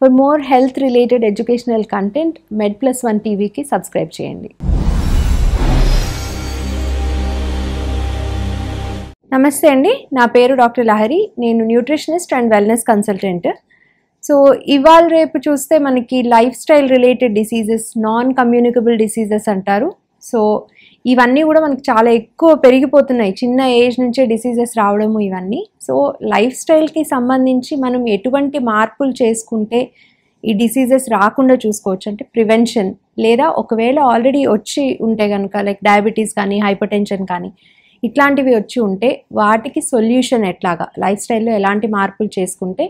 for more health related educational content Med Plus One టీవీకి subscribe చేయండి నమస్తే అండి నా పేరు డాక్టర్ లహరి నేను nutritionist and wellness consultant so ఇవాళ రేపు చూస్తే మనకి life style related diseases non communicable diseases అంటారు సో ఇవన్నీ కూడా మనకి చాలా ఎక్కువ పెరిగిపోతున్నాయి చిన్న ఏజ్ నుంచే డిసీజెస్ రావడము ఇవన్నీ సో లైఫ్ స్టైల్కి సంబంధించి మనం ఎటువంటి మార్పులు చేసుకుంటే ఈ డిసీజెస్ రాకుండా చూసుకోవచ్చు అంటే ప్రివెన్షన్ లేదా ఒకవేళ ఆల్రెడీ వచ్చి ఉంటే కనుక లైక్ డయాబెటీస్ కానీ హైపర్ టెన్షన్ కానీ ఇట్లాంటివి వచ్చి ఉంటే వాటికి సొల్యూషన్ ఎట్లాగా లైఫ్ స్టైల్లో ఎలాంటి మార్పులు చేసుకుంటే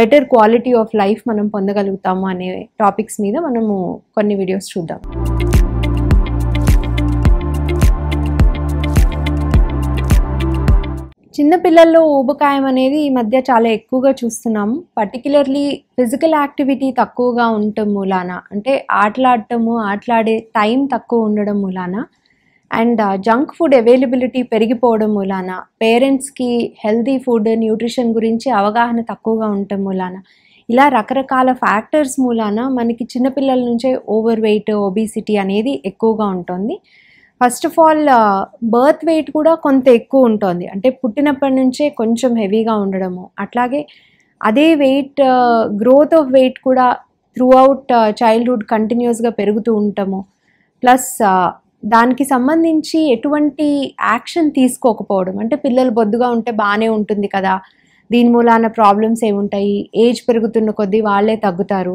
బెటర్ క్వాలిటీ ఆఫ్ లైఫ్ మనం పొందగలుగుతాము అనే టాపిక్స్ మీద మనము కొన్ని వీడియోస్ చూద్దాం చిన్నపిల్లల్లో ఊబకాయం అనేది ఈ మధ్య చాలా ఎక్కువగా చూస్తున్నాం పర్టికులర్లీ ఫిజికల్ యాక్టివిటీ తక్కువగా ఉండటం మూలాన అంటే ఆటలాడటము ఆటలాడే టైం తక్కువ ఉండడం మూలాన అండ్ జంక్ ఫుడ్ అవైలబిలిటీ పెరిగిపోవడం మూలాన పేరెంట్స్కి హెల్దీ ఫుడ్ న్యూట్రిషన్ గురించి అవగాహన తక్కువగా ఉండటం మూలాన ఇలా రకరకాల ఫ్యాక్టర్స్ మూలాన మనకి చిన్నపిల్లల నుంచే ఓవర్ వెయిట్ ఒబిసిటీ అనేది ఎక్కువగా ఉంటుంది first of all birth weight కూడా కొంత ఎక్కువ ఉంటుంది అంటే పుట్టినప్పటి నుంచే కొంచెం హెవీగా ఉండడము అట్లాగే అదే వెయిట్ గ్రోత్ ఆఫ్ వెయిట్ కూడా త్రూ అవుట్ చైల్డ్హుడ్ కంటిన్యూస్గా పెరుగుతూ ఉంటాము ప్లస్ దానికి సంబంధించి ఎటువంటి యాక్షన్ తీసుకోకపోవడం అంటే పిల్లలు బొద్దుగా ఉంటే బాగానే ఉంటుంది కదా దీని మూలాన ప్రాబ్లమ్స్ ఏముంటాయి ఏజ్ పెరుగుతున్న కొద్దీ వాళ్ళే తగ్గుతారు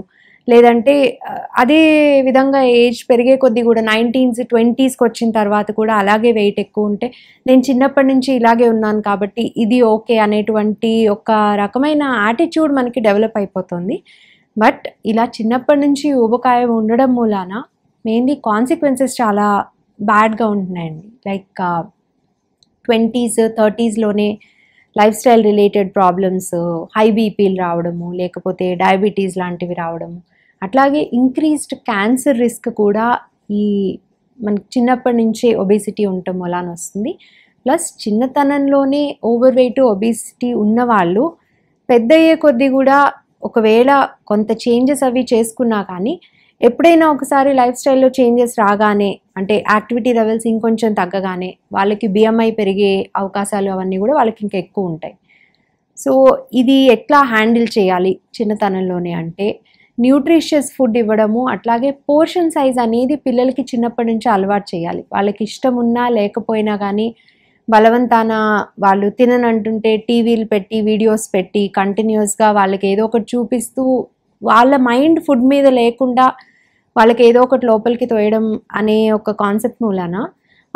లేదంటే అదే విధంగా ఏజ్ పెరిగే కొద్దీ కూడా నైన్టీన్స్ ట్వంటీస్కి వచ్చిన తర్వాత కూడా అలాగే వెయిట్ ఎక్కువ ఉంటే నేను చిన్నప్పటి నుంచి ఇలాగే ఉన్నాను కాబట్టి ఇది ఓకే అనేటువంటి ఒక రకమైన యాటిట్యూడ్ మనకి డెవలప్ అయిపోతుంది బట్ ఇలా చిన్నప్పటి నుంచి ఊబకాయం ఉండడం మూలాన మెయిన్లీ కాన్సిక్వెన్సెస్ చాలా బ్యాడ్గా ఉంటున్నాయండి లైక్ ట్వంటీస్ థర్టీస్లోనే life style related problems high బీపీలు రావడము లేకపోతే డయాబెటీస్ లాంటివి రావడము అట్లాగే ఇంక్రీజ్డ్ క్యాన్సర్ రిస్క్ కూడా ఈ మనకి చిన్నప్పటి నుంచే ఒబేసిటీ ఉండటం వలన వస్తుంది ప్లస్ చిన్నతనంలోనే ఓవర్ వెయిట్ ఒబేసిటీ ఉన్నవాళ్ళు పెద్ద అయ్యే కొద్దీ కూడా ఒకవేళ కొంత చేంజెస్ అవి చేసుకున్నా కానీ ఎప్పుడైనా ఒకసారి లైఫ్ స్టైల్లో చేంజెస్ రాగానే అంటే యాక్టివిటీ లెవెల్స్ ఇంకొంచెం తగ్గగానే వాళ్ళకి బిఎంఐ పెరిగే అవకాశాలు అవన్నీ కూడా వాళ్ళకి ఇంకా ఎక్కువ ఉంటాయి సో ఇది ఎట్లా హ్యాండిల్ చేయాలి చిన్నతనంలోనే అంటే న్యూట్రిషియస్ ఫుడ్ ఇవ్వడము అట్లాగే పోర్షన్ సైజ్ అనేది పిల్లలకి చిన్నప్పటి నుంచి అలవాటు చేయాలి వాళ్ళకి ఇష్టం ఉన్నా లేకపోయినా కానీ బలవంతాన వాళ్ళు తిననంటుంటే టీవీలు పెట్టి వీడియోస్ పెట్టి కంటిన్యూస్గా వాళ్ళకి ఏదో ఒకటి చూపిస్తూ వాళ్ళ మైండ్ ఫుడ్ మీద లేకుండా వాళ్ళకి ఏదో ఒకటి లోపలికి తోయడం అనే ఒక కాన్సెప్ట్ మూలాన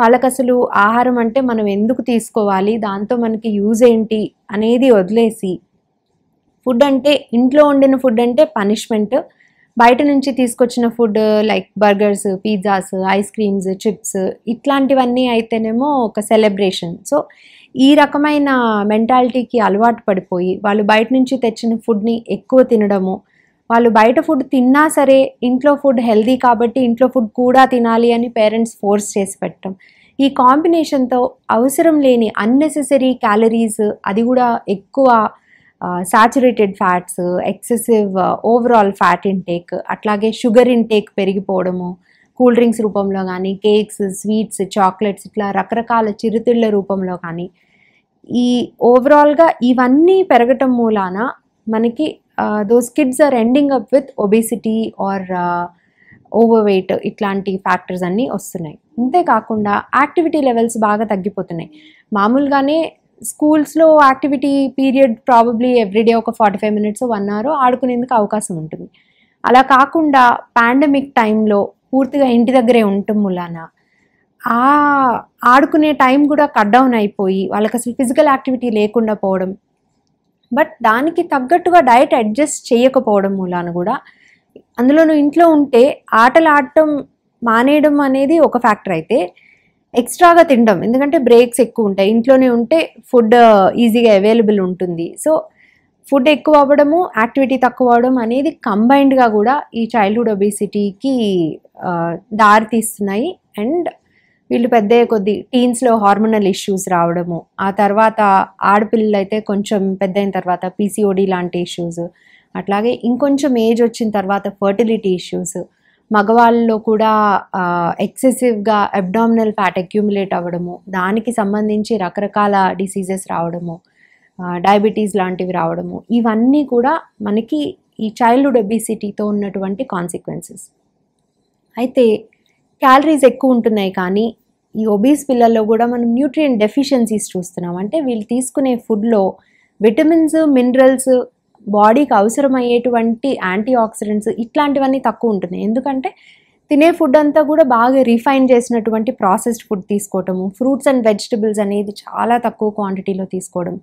వాళ్ళకి అసలు ఆహారం అంటే మనం ఎందుకు తీసుకోవాలి దాంతో మనకి యూజ్ ఏంటి అనేది వదిలేసి ఫుడ్ అంటే ఇంట్లో వండిన ఫుడ్ అంటే పనిష్మెంట్ బయట నుంచి తీసుకొచ్చిన food like burgers pizzas ice creams chips ఇట్లాంటివన్నీ అయితేనేమో ఒక సెలబ్రేషన్ సో ఈ రకమైన మెంటాలిటీకి అలవాటు పడిపోయి వాళ్ళు బయట నుంచి తెచ్చిన ఫుడ్ని ఎక్కువ తినడము వాళ్ళు బయట ఫుడ్ తిన్నా సరే ఇంట్లో ఫుడ్ హెల్దీ కాబట్టి ఇంట్లో ఫుడ్ కూడా తినాలి అని పేరెంట్స్ ఫోర్స్ చేసి పెట్టడం ఈ కాంబినేషన్తో అవసరం లేని అన్నెసెసరీ క్యాలరీస్ అది కూడా ఎక్కువ saturated fats excessive overall fat intake అట్లాగే షుగర్ ఇంటేక్ పెరిగిపోవడము కూల్ డ్రింక్స్ రూపంలో కానీ కేక్స్ స్వీట్స్ చాక్లెట్స్ ఇట్లా రకరకాల చిరుతిళ్ళ రూపంలో కానీ ఈ ఓవరాల్గా ఇవన్నీ పెరగటం మూలాన మనకి those kids are ending up with obesity or overweight ఇట్లాంటి ఫ్యాక్టర్స్ అన్నీ వస్తున్నాయి అంతేకాకుండా యాక్టివిటీ లెవెల్స్ బాగా తగ్గిపోతున్నాయి మామూలుగానే స్కూల్స్లో యాక్టివిటీ పీరియడ్ ప్రాబబ్లీ ఎవ్రీడే ఒక forty five minutes one hour ఆడుకునేందుకు అవకాశం ఉంటుంది అలా కాకుండా పాండమిక్ టైంలో పూర్తిగా ఇంటి దగ్గరే ఉంటాం మూలాన ఆ ఆడుకునే టైం కూడా కట్ డౌన్ అయిపోయి వాళ్ళకి అసలు ఫిజికల్ యాక్టివిటీ లేకుండా పోవడం బట్ దానికి తగ్గట్టుగా డైట్ అడ్జస్ట్ చేయకపోవడం మూలాన కూడా అందులోనూ ఇంట్లో ఉంటే ఆటలు ఆడటం మానేయడం అనేది ఒక ఫ్యాక్టర్ అయితే ఎక్స్ట్రాగా తినడం ఎందుకంటే బ్రేక్స్ ఎక్కువ ఉంటాయి ఇంట్లోనే ఉంటే ఫుడ్ ఈజీగా అవైలబుల్ ఉంటుంది సో ఫుడ్ ఎక్కువ అవ్వడము యాక్టివిటీ తక్కువ అవ్వడం అనేది కంబైన్డ్గా కూడా ఈ చైల్డ్హుడ్ ఒబేసిటీకి దారి తీస్తున్నాయి అండ్ వీళ్ళు పెద్ద కొద్ది టీన్స్లో హార్మోనల్ ఇష్యూస్ రావడము ఆ తర్వాత ఆడపిల్లలు అయితే కొంచెం పెద్ద అయిన తర్వాత పీసీఓడి లాంటి ఇష్యూస్ అట్లాగే ఇంకొంచెం ఏజ్ వచ్చిన తర్వాత ఫర్టిలిటీ ఇష్యూస్ మగవాళ్ళలో కూడా ఎక్సెసివ్గా అబ్డామినల్ ఫ్యాట్ అక్యూములేట్ అవ్వడము దానికి సంబంధించి రకరకాల డిసీజెస్ రావడము డయాబెటీస్ లాంటివి రావడము ఇవన్నీ కూడా మనకి ఈ చైల్డ్హుడ్ ఒబిసిటీతో ఉన్నటువంటి కాన్సిక్వెన్సెస్ అయితే క్యాలరీస్ ఎక్కువ ఉంటున్నాయి కానీ ఈ ఒబీస్ పిల్లల్లో కూడా మనం న్యూట్రియన్ డెఫిషియన్సీస్ చూస్తున్నాం అంటే వీళ్ళు తీసుకునే ఫుడ్లో విటమిన్స్ మినరల్స్ బాడీకి అవసరమయ్యేటువంటి యాంటీ ఆక్సిడెంట్స్ ఇట్లాంటివన్నీ తక్కువ ఉంటున్నాయి ఎందుకంటే తినే ఫుడ్ అంతా కూడా బాగా రిఫైన్ చేసినటువంటి ప్రాసెస్డ్ ఫుడ్ తీసుకోవటము ఫ్రూట్స్ అండ్ వెజిటబుల్స్ అనేది చాలా తక్కువ క్వాంటిటీలో తీసుకోవడం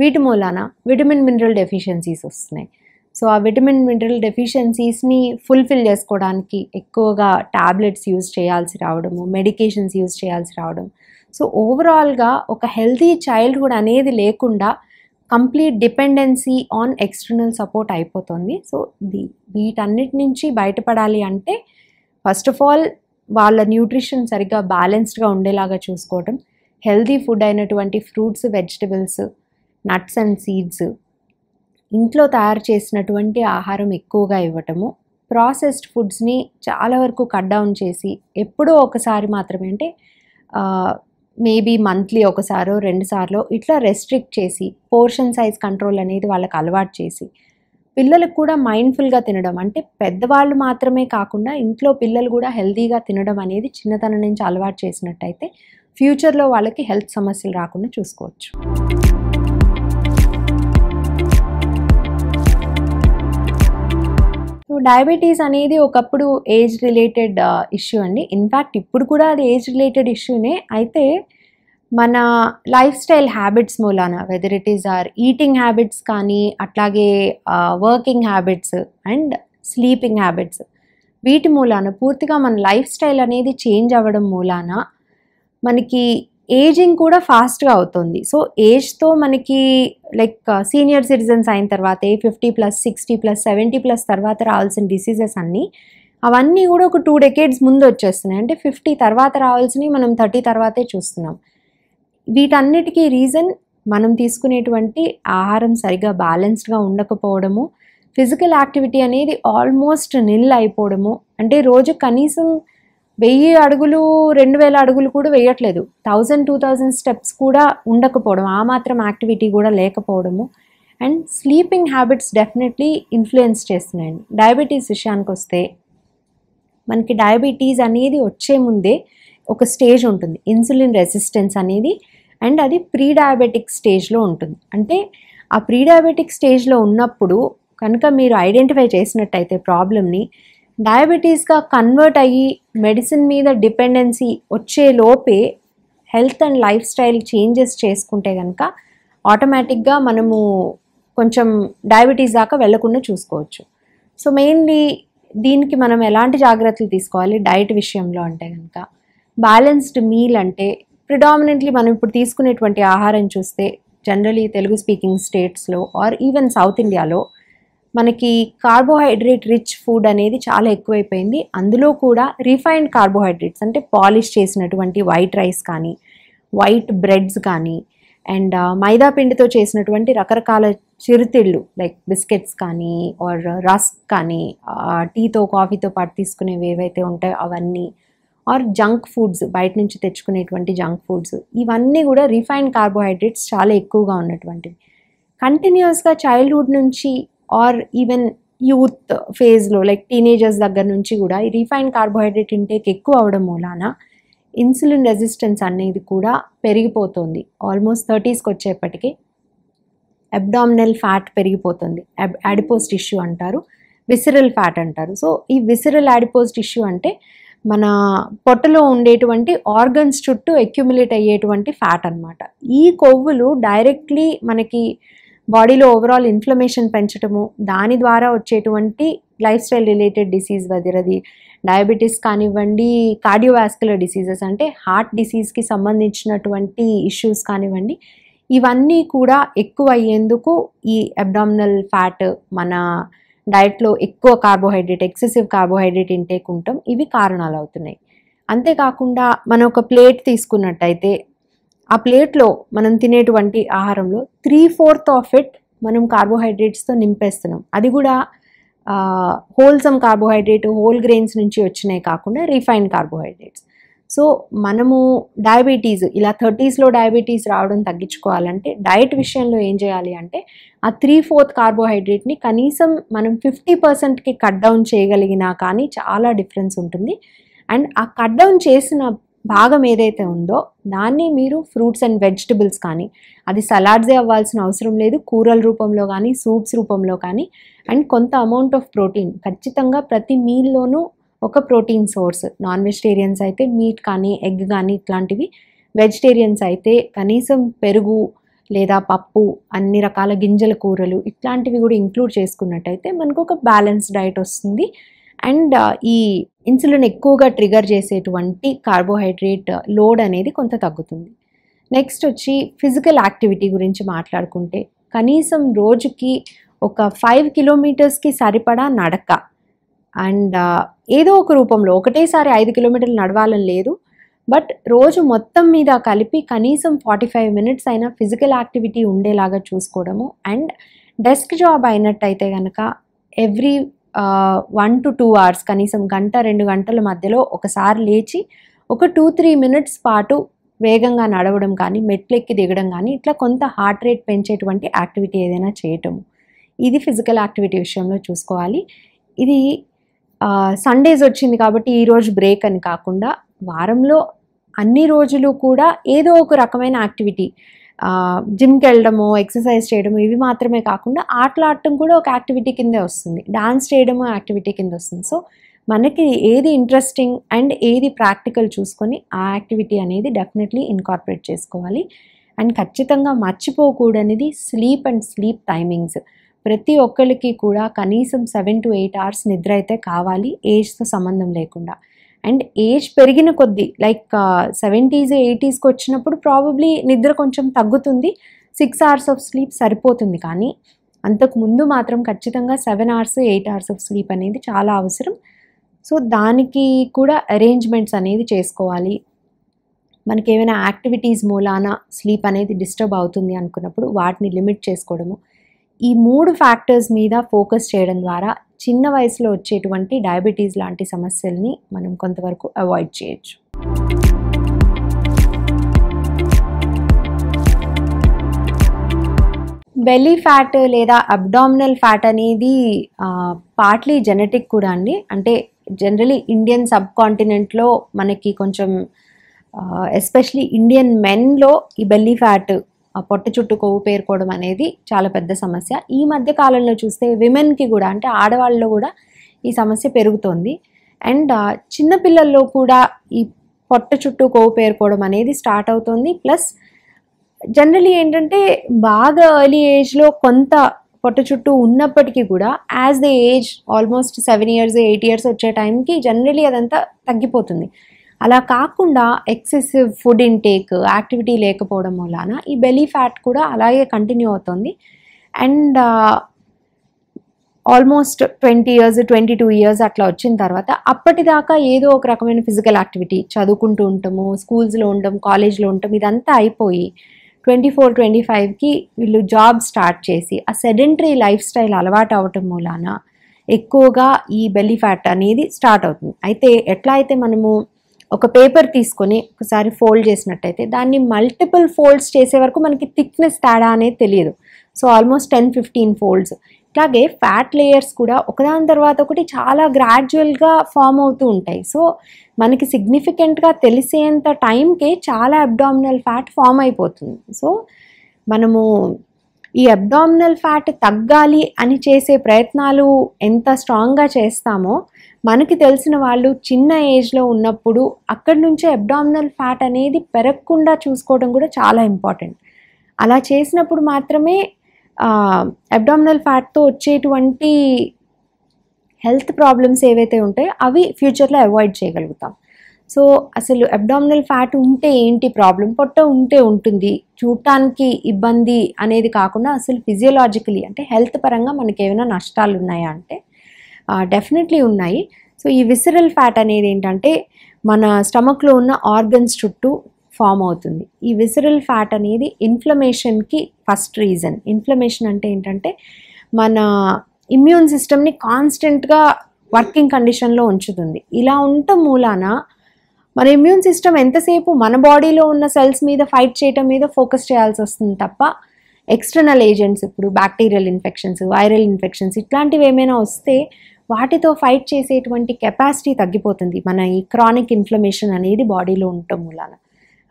వీటి మూలాన విటమిన్ మినరల్ డెఫిషియన్సీస్ వస్తున్నాయి సో ఆ విటమిన్ మినరల్ డెఫిషియన్సీస్ని ఫుల్ఫిల్ చేసుకోవడానికి ఎక్కువగా ట్యాబ్లెట్స్ యూజ్ చేయాల్సి రావడము మెడికేషన్స్ యూజ్ చేయాల్సి రావడం సో ఓవరాల్గా ఒక హెల్తీ చైల్డ్హుడ్ అనేది లేకుండా complete dependency on external support అయిపోతుంది సో ది వీటన్నిటి నుంచి బయటపడాలి అంటే ఫస్ట్ ఆఫ్ ఆల్ వాళ్ళ న్యూట్రిషన్ సరిగ్గా బ్యాలెన్స్డ్గా ఉండేలాగా చూసుకోవటం హెల్దీ ఫుడ్ అయినటువంటి fruits vegetables nuts and seeds ఇంట్లో తయారు చేసినటువంటి ఆహారం ఎక్కువగా ఇవ్వటము ప్రాసెస్డ్ ఫుడ్స్ని చాలా వరకు కట్ డౌన్ చేసి ఎప్పుడో ఒకసారి మాత్రమే అంటే మేబీ మంత్లీ ఒకసారో రెండుసార్లు ఇట్లా రెస్ట్రిక్ట్ చేసి పోర్షన్ సైజ్ కంట్రోల్ అనేది వాళ్ళకి అలవాటు చేసి పిల్లలకు కూడా మైండ్ఫుల్గా తినడం అంటే పెద్దవాళ్ళు మాత్రమే కాకుండా ఇంట్లో పిల్లలు కూడా హెల్తీగా తినడం అనేది చిన్నతనం నుంచి అలవాటు చేసినట్టయితే ఫ్యూచర్లో వాళ్ళకి హెల్త్ సమస్యలు రాకుండా చూసుకోవచ్చు డయాబెటీస్ అనేది ఒకప్పుడు ఏజ్ రిలేటెడ్ ఇష్యూ అండి ఇన్ఫ్యాక్ట్ ఇప్పుడు కూడా అది ఏజ్ రిలేటెడ్ ఇష్యూనే అయితే మన లైఫ్ స్టైల్ హ్యాబిట్స్ మూలాన whether it is or eating habits కానీ అట్లాగే working habits and sleeping habits వీటి మూలాన పూర్తిగా మన లైఫ్ స్టైల్ అనేది చేంజ్ అవ్వడం మూలాన మనకి ఏజింగ్ కూడా ఫాస్ట్గా అవుతుంది సో ఏజ్తో మనకి లైక్ సీనియర్ సిటిజన్స్ అయిన తర్వాత ఏ fifty plus sixty plus seventy plus తర్వాత రావాల్సిన డిసీజెస్ అన్నీ అవన్నీ కూడా ఒక టూ డెకేడ్స్ ముందు వచ్చేస్తున్నాయి అంటే ఫిఫ్టీ తర్వాత రావాల్సినవి మనం థర్టీ తర్వాతే చూస్తున్నాం వీటన్నిటికీ రీజన్ మనం తీసుకునేటువంటి ఆహారం సరిగా బ్యాలెన్స్డ్గా ఉండకపోవడము ఫిజికల్ యాక్టివిటీ అనేది ఆల్మోస్ట్ నిల్ అయిపోవడము అంటే రోజు కనీసం వెయ్యి అడుగులు రెండు వేల అడుగులు కూడా వేయట్లేదు థౌజండ్ టూ థౌజండ్ స్టెప్స్ కూడా ఉండకపోవడం ఆ మాత్రం యాక్టివిటీ కూడా లేకపోవడము and sleeping habits definitely influence చేస్తున్నాయండి డయాబెటీస్ విషయానికి వస్తే మనకి డయాబెటీస్ అనేది వచ్చే ముందే ఒక స్టేజ్ ఉంటుంది ఇన్సులిన్ రెసిస్టెన్స్ అనేది అండ్ అది ప్రీ డయాబెటిక్ స్టేజ్లో ఉంటుంది అంటే ఆ ప్రీ డయాబెటిక్ స్టేజ్లో ఉన్నప్పుడు కనుక మీరు ఐడెంటిఫై చేసినట్టయితే ప్రాబ్లమ్ని డయాబెటీస్గా కన్వర్ట్ అయ్యి మెడిసిన్ మీద డిపెండెన్సీ వచ్చే లోపే health and life style changes చేసుకుంటే కనుక ఆటోమేటిక్గా మనము కొంచెం డయాబెటీస్ దాకా వెళ్లకుండా చూసుకోవచ్చు సో మెయిన్లీ దీనికి మనం ఎలాంటి జాగ్రత్తలు తీసుకోవాలి డైట్ విషయంలో అంటే కనుక బ్యాలెన్స్డ్ మీల్ అంటే ప్రిడామినెంట్లీ మనం ఇప్పుడు తీసుకునేటువంటి ఆహారం చూస్తే జనరలీ తెలుగు స్పీకింగ్ స్టేట్స్లో ఆర్ ఈవెన్ సౌత్ ఇండియాలో మనకి కార్బోహైడ్రేట్ రిచ్ ఫుడ్ అనేది చాలా ఎక్కువైపోయింది అందులో కూడా రిఫైన్డ్ కార్బోహైడ్రేట్స్ అంటే పాలిష్ చేసినటువంటి వైట్ రైస్ కానీ వైట్ బ్రెడ్స్ కానీ అండ్ uh, మైదా పిండితో చేసినటువంటి రకరకాల చిరుతిళ్ళు లైక్ బిస్కెట్స్ కానీ ఆర్ రస్క్ కానీ టీతో uh, కాఫీతో పాటు తీసుకునేవి ఏవైతే ఉంటాయో అవన్నీ ఆర్ జంక్ ఫుడ్స్ బయట నుంచి తెచ్చుకునేటువంటి జంక్ ఫుడ్స్ ఇవన్నీ కూడా రిఫైన్డ్ కార్బోహైడ్రేట్స్ చాలా ఎక్కువగా ఉన్నటువంటివి కంటిన్యూస్గా చైల్డ్హుడ్ నుంచి ఆర్ ఈవెన్ యూత్ ఫేజ్లో లైక్ టీనేజర్స్ దగ్గర నుంచి కూడా ఈ రీఫైన్ కార్బోహైడ్రేట్ ఇంటేక్ ఎక్కువ అవడం మూలాన ఇన్సులిన్ రెసిస్టెన్స్ అనేది కూడా పెరిగిపోతుంది ఆల్మోస్ట్ థర్టీస్కి వచ్చేప్పటికీ అబ్డామినల్ ఫ్యాట్ పెరిగిపోతుంది యాడిపోస్ట్ టిష్యూ అంటారు విసిరల్ ఫ్యాట్ అంటారు సో ఈ విసిరల్ అడిపోస్ టిష్యూ అంటే మన పొట్టలో ఉండేటువంటి ఆర్గన్స్ చుట్టూ ఎక్యుమిలేట్ అయ్యేటువంటి ఫ్యాట్ అనమాట ఈ కొవ్వులు డైరెక్ట్లీ మనకి బాడీలో ఓవరాల్ ఇన్ఫ్లమేషన్ పెంచటము దాని ద్వారా వచ్చేటువంటి లైఫ్ స్టైల్ రిలేటెడ్ డిసీజ్ వదిరది డయాబెటీస్ కానివ్వండి కార్డియోవాస్కులర్ డిసీజెస్ అంటే హార్ట్ డిసీజ్కి సంబంధించినటువంటి ఇష్యూస్ కానివ్వండి ఇవన్నీ కూడా ఎక్కువ అయ్యేందుకు ఈ అబ్డామినల్ ఫ్యాట్ మన డైట్లో ఎక్కువ కార్బోహైడ్రేట్ ఎక్సెసివ్ కార్బోహైడ్రేట్ ఇంటేక్ ఉంటాం ఇవి కారణాలు అవుతున్నాయి అంతేకాకుండా మనం ఒక ప్లేట్ తీసుకున్నట్టయితే ఆ ప్లేట్లో మనం తినేటువంటి ఆహారంలో త్రీ ఫోర్త్ ఆఫ్ ఇట్ మనం కార్బోహైడ్రేట్స్తో నింపేస్తున్నాం అది కూడా హోల్సమ్ కార్బోహైడ్రేట్ హోల్ గ్రెయిన్స్ నుంచి వచ్చినాయి కాకుండా రిఫైన్ కార్బోహైడ్రేట్స్ సో మనము డయాబెటీస్ ఇలా థర్టీస్లో డయాబెటీస్ రావడం తగ్గించుకోవాలంటే డైట్ విషయంలో ఏం చేయాలి అంటే ఆ త్రీ ఫోర్త్ కార్బోహైడ్రేట్ని కనీసం మనం ఫిఫ్టీ పర్సెంట్కి కట్ డౌన్ చేయగలిగినా కానీ చాలా డిఫరెన్స్ ఉంటుంది అండ్ ఆ కట్ డౌన్ చేసిన భాగం ఏదైతే ఉందో దాన్ని మీరు ఫ్రూట్స్ అండ్ వెజిటబుల్స్ కానీ అది సలాడ్సే అవ్వాల్సిన అవసరం లేదు కూరల రూపంలో కానీ సూప్స్ రూపంలో కానీ అండ్ కొంత అమౌంట్ ఆఫ్ ప్రోటీన్ ఖచ్చితంగా ప్రతి మీల్లోనూ ఒక ప్రోటీన్ సోర్స్ నాన్ వెజిటేరియన్స్ అయితే మీట్ కానీ ఎగ్ కానీ ఇట్లాంటివి వెజిటేరియన్స్ అయితే కనీసం పెరుగు లేదా పప్పు అన్ని రకాల గింజల కూరలు ఇట్లాంటివి కూడా ఇంక్లూడ్ చేసుకున్నట్టయితే మనకు ఒక బ్యాలెన్స్ డైట్ వస్తుంది అండ్ ఈ ఇన్సులిన్ ఎక్కువగా ట్రిగర్ చేసేటువంటి కార్బోహైడ్రేట్ లోడ్ అనేది కొంత తగ్గుతుంది నెక్స్ట్ వచ్చి ఫిజికల్ యాక్టివిటీ గురించి మాట్లాడుకుంటే కనీసం రోజుకి ఒక ఫైవ్ కిలోమీటర్స్కి సరిపడా నడక అండ్ ఏదో ఒక రూపంలో ఒకటేసారి ఐదు కిలోమీటర్లు నడవాలని లేదు బట్ రోజు మొత్తం మీద కలిపి కనీసం ఫార్టీ ఫైవ్ మినిట్స్ అయినా ఫిజికల్ యాక్టివిటీ ఉండేలాగా చూసుకోవడము అండ్ డెస్క్ జాబ్ అయినట్టయితే కనుక every one to two hours కనీసం గంట రెండు గంటల మధ్యలో ఒకసారి లేచి ఒక టూ త్రీ మినిట్స్ పాటు వేగంగా నడవడం కానీ మెట్లెక్కి దిగడం కానీ ఇట్లా కొంత హార్ట్ రేట్ పెంచేటువంటి యాక్టివిటీ ఏదైనా చేయటం ఇది ఫిజికల్ యాక్టివిటీ విషయంలో చూసుకోవాలి ఇది సండేస్ వచ్చింది కాబట్టి ఈరోజు బ్రేక్ అని కాకుండా వారంలో అన్ని రోజులు కూడా ఏదో ఒక రకమైన యాక్టివిటీ జిమ్కి వెళ్ళడము ఎక్సర్సైజ్ చేయడము ఇవి మాత్రమే కాకుండా ఆటలాడటం కూడా ఒక యాక్టివిటీ కిందే వస్తుంది డాన్స్ చేయడము యాక్టివిటీ కింద వస్తుంది సో మనకి ఏది ఇంట్రెస్టింగ్ అండ్ ఏది ప్రాక్టికల్ చూసుకొని ఆ యాక్టివిటీ అనేది డెఫినెట్లీ ఇన్కార్పొరేట్ చేసుకోవాలి అండ్ ఖచ్చితంగా మర్చిపోకూడనిది స్లీప్ అండ్ స్లీప్ టైమింగ్స్ ప్రతి ఒక్కరికి కూడా కనీసం సెవెన్ టు ఎయిట్ అవర్స్ నిద్ర అయితే కావాలి ఏజ్తో సంబంధం లేకుండా అండ్ ఏజ్ పెరిగిన కొద్దీ లైక్ సెవెంటీస్ ఎయిటీస్కి వచ్చినప్పుడు ప్రాబబ్లీ నిద్ర కొంచెం తగ్గుతుంది సిక్స్ అవర్స్ ఆఫ్ స్లీప్ సరిపోతుంది కానీ అంతకుముందు మాత్రం ఖచ్చితంగా seven hours eight hours of sleep అనేది చాలా అవసరం సో దానికి కూడా అరేంజ్మెంట్స్ అనేది చేసుకోవాలి మనకి ఏమైనా యాక్టివిటీస్ మూలాన స్లీప్ అనేది డిస్టర్బ్ అవుతుంది అనుకున్నప్పుడు వాటిని లిమిట్ చేసుకోవడము ఈ మూడు ఫ్యాక్టర్స్ మీద ఫోకస్ చేయడం ద్వారా చిన్న వయసులో వచ్చేటువంటి డయాబెటీస్ లాంటి సమస్యల్ని మనం కొంతవరకు అవాయిడ్ చేయొచ్చు బెల్లీ ఫ్యాట్ లేదా అబ్డామినల్ ఫ్యాట్ అనేది పార్ట్లీ జెనెటిక్ కూడా అండి అంటే జనరలీ ఇండియన్ సబ్ కాంటినెంట్లో మనకి కొంచెం ఎస్పెషలీ ఇండియన్ మెన్లో ఈ బెల్లీ ఫ్యాట్ పొట్ట చుట్టూ కొవ్వు పేరుకోవడం అనేది చాలా పెద్ద సమస్య ఈ మధ్య కాలంలో చూస్తే విమెన్కి కూడా అంటే ఆడవాళ్ళలో కూడా ఈ సమస్య పెరుగుతుంది అండ్ చిన్నపిల్లల్లో కూడా ఈ పొట్ట చుట్టూ కొవ్వు పేరుకోవడం అనేది స్టార్ట్ అవుతుంది ప్లస్ జనరలీ ఏంటంటే బాగా ఎర్లీ ఏజ్లో కొంత పొట్ట చుట్టూ ఉన్నప్పటికీ కూడా as the age almost seven years eight years వచ్చే టైంకి జనరలీ అదంతా తగ్గిపోతుంది అలా కాకుండా ఎక్సెసివ్ ఫుడ్ ఇంటేక్ యాక్టివిటీ లేకపోవడం వలన ఈ బెలీ ఫ్యాట్ కూడా అలాగే కంటిన్యూ అవుతుంది and almost twenty years twenty two years అట్లా వచ్చిన తర్వాత అప్పటిదాకా ఏదో ఒక రకమైన ఫిజికల్ యాక్టివిటీ చదువుకుంటూ ఉంటాము స్కూల్స్లో ఉంటాం కాలేజ్లో ఉంటాం ఇదంతా అయిపోయి ట్వంటీ ఫోర్ ట్వంటీ ఫైవ్కి వీళ్ళు జాబ్ స్టార్ట్ చేసి ఆ సెడెంటరీ లైఫ్ స్టైల్ అలవాటు అవటం మూలాన ఎక్కువగా ఈ బెల్లీ ఫ్యాట్ అనేది స్టార్ట్ అవుతుంది అయితే ఎట్లా అయితే మనము ఒక పేపర్ తీసుకొని ఒకసారి ఫోల్డ్ చేసినట్టయితే దాన్ని మల్టిపుల్ ఫోల్డ్స్ చేసే వరకు మనకి థిక్నెస్ తేడా అనేది తెలియదు so almost ten fifteen folds ఇట్లాగే ఫ్యాట్ లేయర్స్ కూడా ఒకదాని తర్వాత ఒకటి చాలా గ్రాడ్యువల్గా ఫామ్ అవుతూ ఉంటాయి సో మనకి సిగ్నిఫికెంట్గా తెలిసేంత టైంకే చాలా అబ్డామినల్ ఫ్యాట్ ఫామ్ అయిపోతుంది సో మనము ఈ అబ్డామినల్ ఫ్యాట్ తగ్గాలి అని చేసే ప్రయత్నాలు ఎంత స్ట్రాంగ్గా చేస్తామో మనకి తెలిసిన వాళ్ళు చిన్న ఏజ్లో ఉన్నప్పుడు అక్కడి నుంచే అబ్డామినల్ ఫ్యాట్ అనేది పెరగకుండా చూసుకోవడం కూడా చాలా ఇంపార్టెంట్ అలా చేసినప్పుడు మాత్రమే అబ్డామినల్ ఫ్యాట్తో వచ్చేటువంటి హెల్త్ ప్రాబ్లమ్స్ ఏవైతే ఉంటాయో అవి ఫ్యూచర్లో అవాయిడ్ చేయగలుగుతాం సో అసలు అబ్డామినల్ ఫ్యాట్ ఉంటే ఏంటి ప్రాబ్లం పొట్ట ఉంటే ఉంటుంది చూడటానికి ఇబ్బంది అనేది కాకుండా అసలు ఫిజియోలాజికలీ అంటే హెల్త్ పరంగా మనకి ఏమైనా నష్టాలు ఉన్నాయా అంటే డెఫినెట్లీ ఉన్నాయి సో ఈ విసిరల్ ఫ్యాట్ అనేది ఏంటంటే మన స్టమక్లో ఉన్న ఆర్గన్స్ చుట్టూ ఫామ్ అవుతుంది ఈ విసిరల్ ఫ్యాట్ అనేది ఇన్ఫ్లమేషన్కి ఫస్ట్ రీజన్ ఇన్ఫ్లమేషన్ అంటే ఏంటంటే మన ఇమ్యూన్ సిస్టమ్ని కాన్స్టెంట్గా వర్కింగ్ కండిషన్లో ఉంచుతుంది ఇలా ఉండటం మూలాన మన ఇమ్యూన్ సిస్టమ్ ఎంతసేపు మన బాడీలో ఉన్న సెల్స్ మీద ఫైట్ చేయటం మీద ఫోకస్ చేయాల్సి వస్తుంది తప్ప ఎక్స్టర్నల్ ఏజెంట్స్ ఇప్పుడు బ్యాక్టీరియల్ ఇన్ఫెక్షన్స్ వైరల్ ఇన్ఫెక్షన్స్ ఇట్లాంటివి ఏమైనా వస్తే వాటితో ఫైట్ చేసేటువంటి కెపాసిటీ తగ్గిపోతుంది మన ఈ క్రానిక్ ఇన్ఫ్లమేషన్ అనేది బాడీలో ఉండటం మూలాన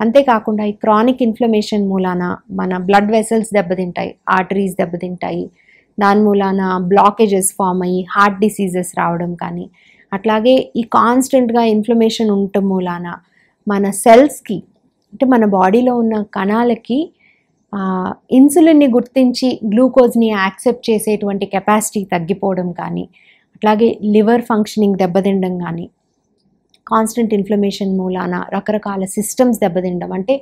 అంతేకాకుండా ఈ క్రానిక్ ఇన్ఫ్లమేషన్ మూలాన మన బ్లడ్ వెసల్స్ దెబ్బతింటాయి ఆర్టరీస్ దెబ్బతింటాయి దాని మూలాన బ్లాకేజెస్ ఫామ్ అయ్యి హార్ట్ డిసీజెస్ రావడం కానీ అట్లాగే ఈ కాన్స్టెంట్గా ఇన్ఫ్లమేషన్ ఉండటం మూలాన మన సెల్స్కి అంటే మన బాడీలో ఉన్న కణాలకి ఇన్సులిన్ని గుర్తించి గ్లూకోజ్ని యాక్సెప్ట్ చేసేటువంటి కెపాసిటీ తగ్గిపోవడం కానీ అట్లాగే లివర్ ఫంక్షనింగ్ దెబ్బతినడం కానీ కాన్స్టెంట్ ఇన్ఫ్లమేషన్ మూలాన రకరకాల సిస్టమ్స్ దెబ్బతినడం అంటే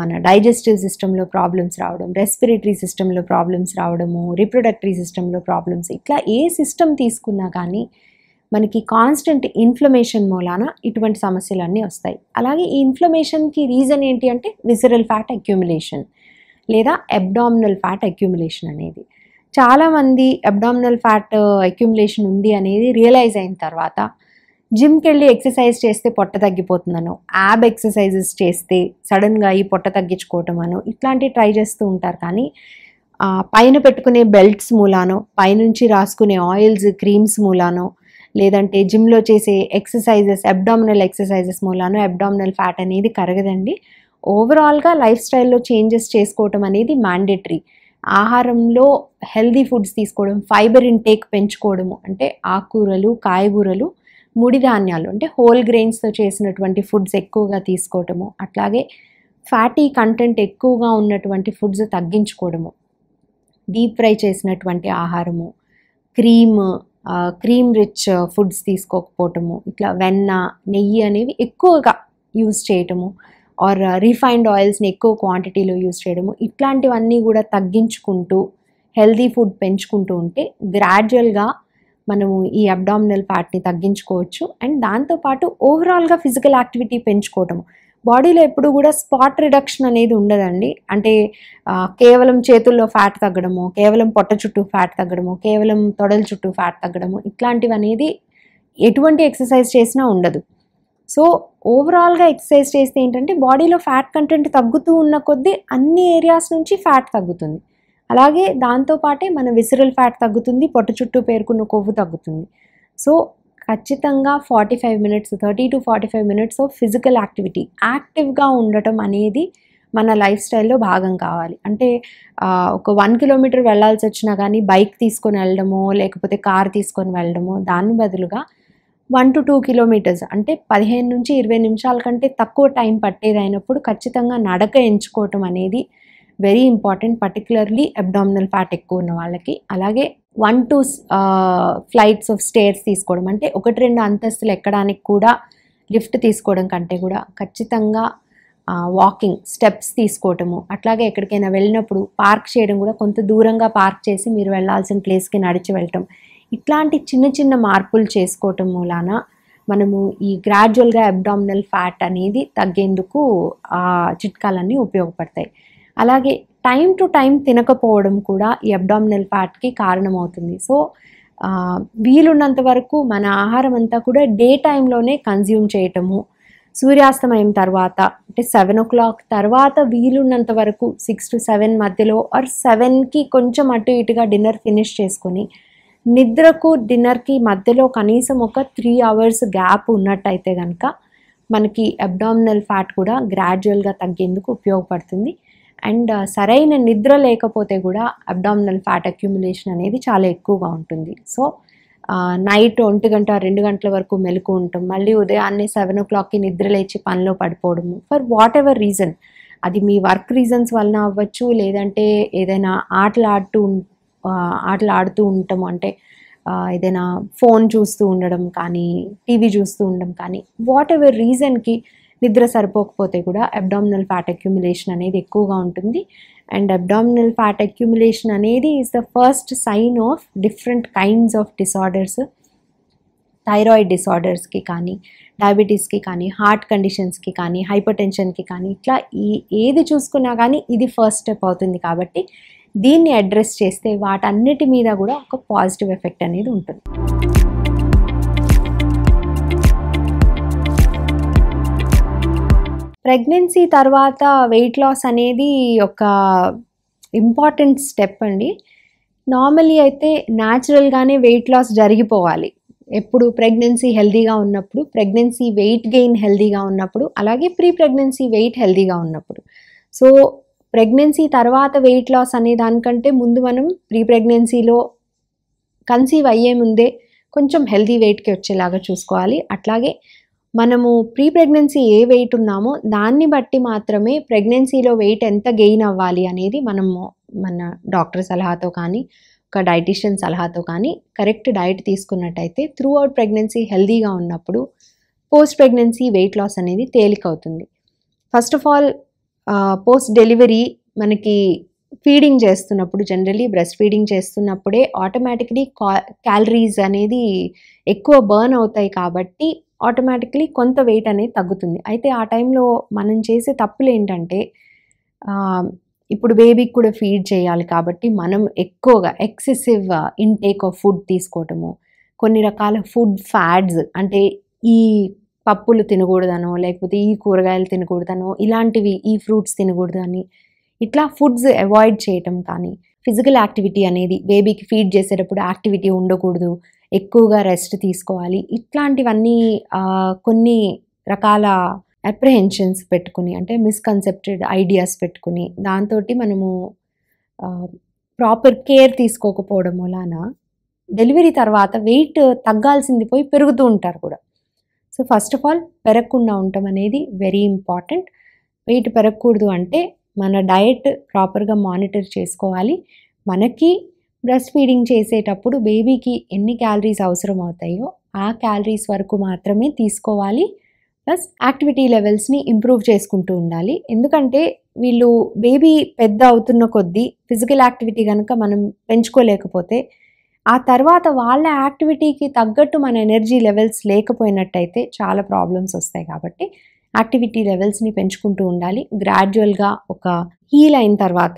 మన డైజెస్టివ్ సిస్టంలో ప్రాబ్లమ్స్ రావడం రెస్పిరేటరీ సిస్టంలో ప్రాబ్లమ్స్ రావడము రిప్రొడక్టరీ సిస్టంలో ప్రాబ్లమ్స్ ఇట్లా ఏ సిస్టమ్ తీసుకున్నా కానీ మనకి కాన్స్టెంట్ ఇన్ఫ్లమేషన్ మూలాన ఇటువంటి సమస్యలన్నీ వస్తాయి అలాగే ఈ ఇన్ఫ్లమేషన్కి రీజన్ ఏంటి అంటే విజరల్ ఫ్యాట్ అక్యూములేషన్ లేదా అబ్డామినల్ ఫ్యాట్ అక్యూములేషన్ అనేది చాలామంది అబ్డామినల్ ఫ్యాట్ అక్యుములేషన్ ఉంది అనేది రియలైజ్ అయిన తర్వాత జిమ్కి వెళ్ళి ఎక్సర్సైజ్ చేస్తే పొట్ట తగ్గిపోతుందనో యాబ్ ఎక్సర్సైజెస్ చేస్తే సడన్గా ఈ పొట్ట తగ్గించుకోవటం అను ఇట్లాంటివి ట్రై చేస్తూ ఉంటారు కానీ పైన పెట్టుకునే బెల్ట్స్ మూలానో పైనుంచి రాసుకునే ఆయిల్స్ క్రీమ్స్ మూలానో లేదంటే జిమ్లో చేసే ఎక్సర్సైజెస్ అబ్డామినల్ ఎక్సర్సైజెస్ మూలానో అబ్డామినల్ ఫ్యాట్ అనేది కరగదండి ఓవరాల్గా లైఫ్ స్టైల్లో చేంజెస్ చేసుకోవటం అనేది మ్యాండేటరీ ఆహారంలో హెల్దీ ఫుడ్స్ తీసుకోవడం ఫైబర్ ఇంటేక్ పెంచుకోవడము అంటే ఆకుకూరలు కాయగూరలు ముడి ధాన్యాలు అంటే హోల్ గ్రెయిన్స్తో చేసినటువంటి ఫుడ్స్ ఎక్కువగా తీసుకోవటము అట్లాగే ఫ్యాటీ కంటెంట్ ఎక్కువగా ఉన్నటువంటి ఫుడ్స్ తగ్గించుకోవడము డీప్ ఫ్రై చేసినటువంటి ఆహారము క్రీమ్ క్రీమ్ రిచ్ ఫుడ్స్ తీసుకోకపోవటము ఇట్లా వెన్న నెయ్యి అనేవి ఎక్కువగా యూజ్ చేయటము ఆర్ రిఫైన్డ్ ఆయిల్స్ని ఎక్కువ క్వాంటిటీలో యూస్ చేయడము ఇట్లాంటివన్నీ కూడా తగ్గించుకుంటూ హెల్దీ ఫుడ్ పెంచుకుంటూ ఉంటే గ్రాడ్యువల్గా మనము ఈ అబ్డామినల్ ఫ్యాట్ని తగ్గించుకోవచ్చు అండ్ దాంతోపాటు ఓవరాల్గా ఫిజికల్ యాక్టివిటీ పెంచుకోవటము బాడీలో ఎప్పుడు కూడా స్పాట్ రిడక్షన్ అనేది ఉండదండి అంటే కేవలం చేతుల్లో ఫ్యాట్ తగ్గడము కేవలం పొట్ట చుట్టూ ఫ్యాట్ తగ్గడము కేవలం తొడల చుట్టూ ఫ్యాట్ తగ్గడము ఇట్లాంటివి అనేది ఎటువంటి ఎక్సర్సైజ్ చేసినా ఉండదు సో ఓవరాల్గా ఎక్సర్సైజ్ చేస్తే ఏంటంటే బాడీలో ఫ్యాట్ కంటెంట్ తగ్గుతూ ఉన్న కొద్దీ అన్ని ఏరియాస్ నుంచి ఫ్యాట్ తగ్గుతుంది అలాగే దాంతోపాటే మన విసిరల్ ఫ్యాట్ తగ్గుతుంది పొట్టు చుట్టూ పేరుకున్న కొవ్వు తగ్గుతుంది సో ఖచ్చితంగా forty five minutes thirty to forty five minutes of physical activity యాక్టివ్గా ఉండటం అనేది మన లైఫ్ స్టైల్లో భాగం కావాలి అంటే ఒక వన్ కిలోమీటర్ వెళ్ళాల్సి వచ్చినా కానీ బైక్ తీసుకొని వెళ్ళడమో లేకపోతే కార్ తీసుకొని వెళ్ళడమో దాని బదులుగా వన్ టు టూ కిలోమీటర్స్ అంటే పదిహేను నుంచి ఇరవై నిమిషాల కంటే తక్కువ టైం పట్టేదైనప్పుడు ఖచ్చితంగా నడక ఎంచుకోవటం అనేది very important particularly abdominal fat ఎక్కువ ఉన్న వాళ్ళకి అలాగే one two flights of stairs తీసుకోవడం అంటే ఒకటి రెండు అంతస్తులు ఎక్కడానికి కూడా లిఫ్ట్ తీసుకోవడం కంటే కూడా ఖచ్చితంగా వాకింగ్ స్టెప్స్ తీసుకోవటము అట్లాగే ఎక్కడికైనా వెళ్ళినప్పుడు పార్క్ చేయడం కూడా కొంత దూరంగా పార్క్ చేసి మీరు వెళ్ళాల్సిన ప్లేస్కి నడిచి వెళ్ళటం ఇట్లాంటి చిన్న చిన్న మార్పులు చేసుకోవటం మూలాన మనము ఈ గ్రాడ్యువల్గా అబ్డామినల్ ఫ్యాట్ అనేది తగ్గేందుకు ఆ చిట్కాలన్నీ ఉపయోగపడతాయి అలాగే టైం టు టైం తినకపోవడం కూడా ఈ అబ్డామినల్ ఫ్యాట్కి కారణమవుతుంది సో వీలున్నంత వరకు మన ఆహారం అంతా కూడా డే టైంలోనే కన్జ్యూమ్ చేయటము సూర్యాస్తమయం తర్వాత అంటే సెవెన్ ఓ క్లాక్ తర్వాత వీలున్నంత వరకు సిక్స్ టు సెవెన్ మధ్యలో ఆర్ సెవెన్కి కొంచెం అటు ఇటుగా డిన్నర్ ఫినిష్ చేసుకొని నిద్రకు డిన్నర్కి మధ్యలో కనీసం ఒక త్రీ అవర్స్ గ్యాప్ ఉన్నట్టయితే కనుక మనకి అబ్డామినల్ ఫ్యాట్ కూడా గ్రాడ్యువల్గా తగ్గేందుకు ఉపయోగపడుతుంది అండ్ uh, సరైన నిద్ర లేకపోతే కూడా అబ్డామినల్ ఫ్యాట్ అక్యుములేషన్ అనేది చాలా ఎక్కువగా ఉంటుంది సో నైట్ ఒంటి గంట రెండు గంటల వరకు మెలకు ఉంటాం మళ్ళీ ఉదయాన్నే సెవెన్ ఓ క్లాక్కి నిద్ర లేచి పనిలో పడిపోవడము ఫర్ వాట్ ఎవర్ రీజన్ అది మీ వర్క్ రీజన్స్ వలన అవ్వచ్చు లేదంటే ఏదైనా ఆటలు ఆడుతూ ఆటలు ఆడుతూ ఉండటం అంటే ఏదైనా ఫోన్ చూస్తూ ఉండడం కానీ టీవీ చూస్తూ ఉండడం కానీ వాట్ ఎవర్ రీజన్కి నిద్ర సరిపోకపోతే కూడా అబ్డామినల్ ఫ్యాట్ అక్యుములేషన్ అనేది ఎక్కువగా ఉంటుంది అండ్ అబ్డామినల్ ఫ్యాట్ అక్యుములేషన్ అనేది is the first sign of different kinds of disorders thyroid డిసార్డర్స్కి కానీ డయాబెటీస్కి కానీ హార్ట్ కండిషన్స్కి కానీ హైపర్టెన్షన్కి కానీ ఇట్లా ఈ ఏది చూసుకున్నా కానీ ఇది ఫస్ట్ స్టెప్ అవుతుంది కాబట్టి దీన్ని అడ్రస్ చేస్తే వాటన్నిటి మీద కూడా ఒక పాజిటివ్ ఎఫెక్ట్ అనేది ఉంటుంది ప్రెగ్నెన్సీ తర్వాత వెయిట్ లాస్ అనేది ఒక ఇంపార్టెంట్ స్టెప్ అండి నార్మలీ అయితే న్యాచురల్గానే వెయిట్ లాస్ జరిగిపోవాలి ఎప్పుడు ప్రెగ్నెన్సీ హెల్దీగా ఉన్నప్పుడు ప్రెగ్నెన్సీ వెయిట్ గెయిన్ హెల్దీగా ఉన్నప్పుడు అలాగే ప్రీ ప్రెగ్నెన్సీ వెయిట్ హెల్దీగా ఉన్నప్పుడు సో ప్రెగ్నెన్సీ తర్వాత వెయిట్ లాస్ అనే దానికంటే ముందు మనం ప్రీ ప్రెగ్నెన్సీలో కన్సీవ్ అయ్యే ముందే కొంచెం హెల్దీ వెయిట్కి వచ్చేలాగా చూసుకోవాలి అట్లాగే మనము ప్రీ ప్రెగ్నెన్సీ ఏ వెయిట్ ఉన్నామో దాన్ని బట్టి మాత్రమే ప్రెగ్నెన్సీలో వెయిట్ ఎంత గెయిన్ అవ్వాలి అనేది మనము మన డాక్టర్ సలహాతో కానీ ఒక డైటీషియన్ సలహాతో కానీ కరెక్ట్ డైట్ తీసుకున్నట్టయితే త్రూ అవుట్ ప్రెగ్నెన్సీ హెల్దీగా ఉన్నప్పుడు పోస్ట్ ప్రెగ్నెన్సీ వెయిట్ లాస్ అనేది తేలికవుతుంది first of all post delivery మనకి ఫీడింగ్ చేస్తున్నప్పుడు జనరలీ బ్రెస్ట్ ఫీడింగ్ చేస్తున్నప్పుడే ఆటోమేటిక్లీ క్యాలరీస్ అనేది ఎక్కువ బర్న్ అవుతాయి కాబట్టి ఆటోమేటిక్లీ కొంత వెయిట్ అనేది తగ్గుతుంది అయితే ఆ టైంలో మనం చేసే తప్పులు ఏంటంటే ఇప్పుడు బేబీకి కూడా ఫీడ్ చేయాలి కాబట్టి మనం ఎక్కువగా ఎక్సెసివ్ ఇంటేక్ ఆఫ్ ఫుడ్ తీసుకోవటము కొన్ని రకాల ఫుడ్ ఫ్యాడ్స్ అంటే ఈ పప్పులు తినకూడదనో లేకపోతే ఈ కూరగాయలు తినకూడదనో ఇలాంటివి ఈ ఫ్రూట్స్ తినకూడదని ఇట్లా ఫుడ్స్ అవాయిడ్ చేయటం కానీ ఫిజికల్ యాక్టివిటీ అనేది బేబీకి ఫీడ్ చేసేటప్పుడు యాక్టివిటీ ఉండకూడదు ఎక్కువగా రెస్ట్ తీసుకోవాలి ఇట్లాంటివన్నీ కొన్ని రకాల అప్రిహెన్షన్స్ పెట్టుకుని అంటే మిస్కన్సెప్టెడ్ ఐడియాస్ పెట్టుకుని దాంతో మనము ప్రాపర్ కేర్ తీసుకోకపోవడం వలన డెలివరీ తర్వాత వెయిట్ తగ్గాల్సింది పోయి పెరుగుతూ ఉంటారు కూడా సో ఫస్ట్ ఆఫ్ ఆల్ పెరగకుండా ఉండటం అనేది వెరీ ఇంపార్టెంట్ వెయిట్ పెరగకూడదు అంటే మన డయట్ ప్రాపర్గా మానిటర్ చేసుకోవాలి మనకి బ్రెస్ట్ ఫీడింగ్ చేసేటప్పుడు బేబీకి ఎన్ని క్యాలరీస్ అవసరం అవుతాయో ఆ క్యాలరీస్ వరకు మాత్రమే తీసుకోవాలి ప్లస్ యాక్టివిటీ లెవెల్స్ని ఇంప్రూవ్ చేసుకుంటూ ఉండాలి ఎందుకంటే వీళ్ళు బేబీ పెద్ద అవుతున్న కొద్దీ ఫిజికల్ యాక్టివిటీ కనుక మనం పెంచుకోలేకపోతే ఆ తర్వాత వాళ్ళ యాక్టివిటీకి తగ్గట్టు మన ఎనర్జీ లెవెల్స్ లేకపోయినట్టయితే చాలా ప్రాబ్లమ్స్ వస్తాయి కాబట్టి యాక్టివిటీ లెవెల్స్ని పెంచుకుంటూ ఉండాలి గ్రాడ్యువల్గా ఒక హీల్ అయిన తర్వాత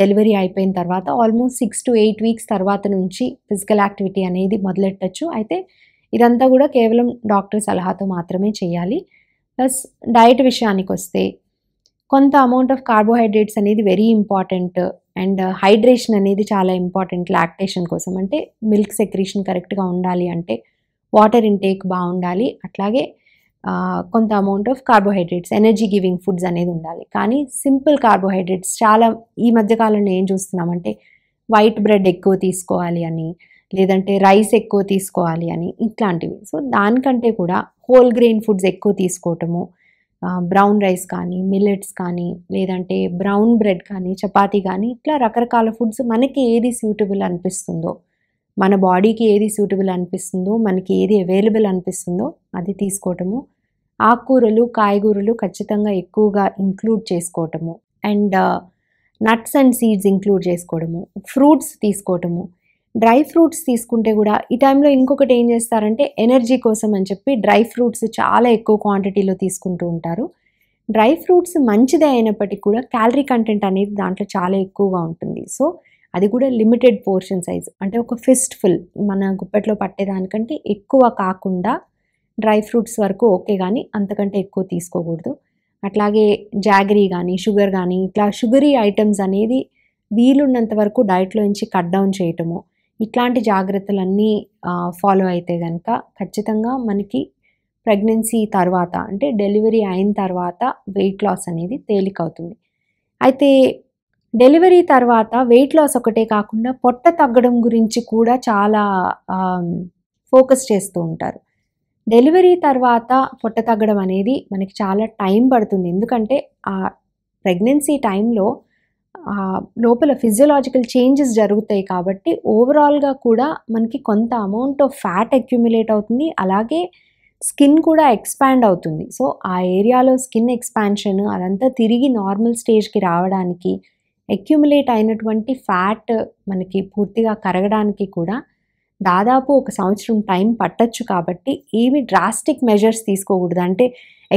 డెలివరీ అయిపోయిన తర్వాత almost six to eight weeks తర్వాత నుంచి ఫిజికల్ యాక్టివిటీ అనేది మొదలెట్టచ్చు అయితే ఇదంతా కూడా కేవలం డాక్టర్ సలహాతో మాత్రమే చేయాలి ప్లస్ డైట్ విషయానికి వస్తే కొంత అమౌంట్ ఆఫ్ కార్బోహైడ్రేట్స్ అనేది వెరీ ఇంపార్టెంట్ అండ్ హైడ్రేషన్ అనేది చాలా ఇంపార్టెంట్ లాక్టేషన్ కోసం అంటే మిల్క్ సెక్రీషన్ కరెక్ట్గా ఉండాలి అంటే వాటర్ ఇంటేక్ బాగుండాలి అట్లాగే కొంత amount of carbohydrates energy giving foods అనేది ఉండాలి కానీ సింపుల్ కార్బోహైడ్రేట్స్ చాలా ఈ మధ్యకాలంలో ఏం చూస్తున్నామంటే వైట్ బ్రెడ్ ఎక్కువ తీసుకోవాలి అని లేదంటే రైస్ ఎక్కువ తీసుకోవాలి అని ఇట్లాంటివి సో దానికంటే కూడా హోల్ గ్రెయిన్ ఫుడ్స్ ఎక్కువ తీసుకోవటము బ్రౌన్ రైస్ కానీ మిల్లెట్స్ కానీ లేదంటే బ్రౌన్ బ్రెడ్ కానీ చపాతీ కానీ ఇట్లా రకరకాల ఫుడ్స్ మనకి ఏది సూటబుల్ అనిపిస్తుందో మన బాడీకి ఏది సూటబుల్ అనిపిస్తుందో మనకి ఏది అవైలబుల్ అనిపిస్తుందో అది తీసుకోవటము ఆకుకూరలు కాయగూరలు ఖచ్చితంగా ఎక్కువగా ఇంక్లూడ్ చేసుకోవటము and nuts and seeds include చేసుకోవడము ఫ్రూట్స్ తీసుకోవటము డ్రై ఫ్రూట్స్ తీసుకుంటే కూడా ఈ టైంలో ఇంకొకటి ఏం చేస్తారంటే ఎనర్జీ కోసం అని చెప్పి డ్రై ఫ్రూట్స్ చాలా ఎక్కువ క్వాంటిటీలో తీసుకుంటూ ఉంటారు డ్రై ఫ్రూట్స్ మంచిదే అయినప్పటికీ కూడా క్యాలరీ కంటెంట్ అనేది దాంట్లో చాలా ఎక్కువగా ఉంటుంది సో అది కూడా లిమిటెడ్ పోర్షన్ సైజ్ అంటే ఒక ఫిస్ట్ ఫుల్ మన గుప్పెట్లో పట్టేదానికంటే ఎక్కువ కాకుండా డ్రై ఫ్రూట్స్ వరకు ఓకే కానీ అంతకంటే ఎక్కువ తీసుకోకూడదు అట్లాగే జాగరీ కానీ షుగర్ కానీ ఇట్లా షుగరీ ఐటమ్స్ అనేది వీలున్నంత వరకు డైట్లో నుంచి కట్ డౌన్ చేయటము ఇట్లాంటి జాగ్రత్తలన్నీ ఫాలో అయితే కనుక ఖచ్చితంగా మనకి ప్రెగ్నెన్సీ తర్వాత అంటే డెలివరీ అయిన తర్వాత వెయిట్ లాస్ అనేది తేలికవుతుంది అయితే డెలివరీ తర్వాత వెయిట్ లాస్ ఒకటే కాకుండా పొట్ట తగ్గడం గురించి కూడా చాలా ఫోకస్ చేస్తూ ఉంటారు డెలివరీ తర్వాత పొట్ట తగ్గడం అనేది మనకి చాలా టైం పడుతుంది ఎందుకంటే ఆ ప్రెగ్నెన్సీ టైంలో లోపల ఫిజియలాజికల్ చేంజెస్ జరుగుతాయి కాబట్టి ఓవరాల్గా కూడా మనకి కొంత అమౌంట్ ఆఫ్ ఫ్యాట్ అక్యుమిలేట్ అవుతుంది అలాగే స్కిన్ కూడా ఎక్స్పాండ్ అవుతుంది సో ఆ ఏరియాలో స్కిన్ ఎక్స్పాన్షన్ అదంతా తిరిగి నార్మల్ స్టేజ్కి రావడానికి అక్యుమిలేట్ అయినటువంటి ఫ్యాట్ మనకి పూర్తిగా కరగడానికి కూడా దాదాపు ఒక సంవత్సరం టైం పట్టచ్చు కాబట్టి ఏమి డ్రాస్టిక్ మెజర్స్ తీసుకోకూడదు అంటే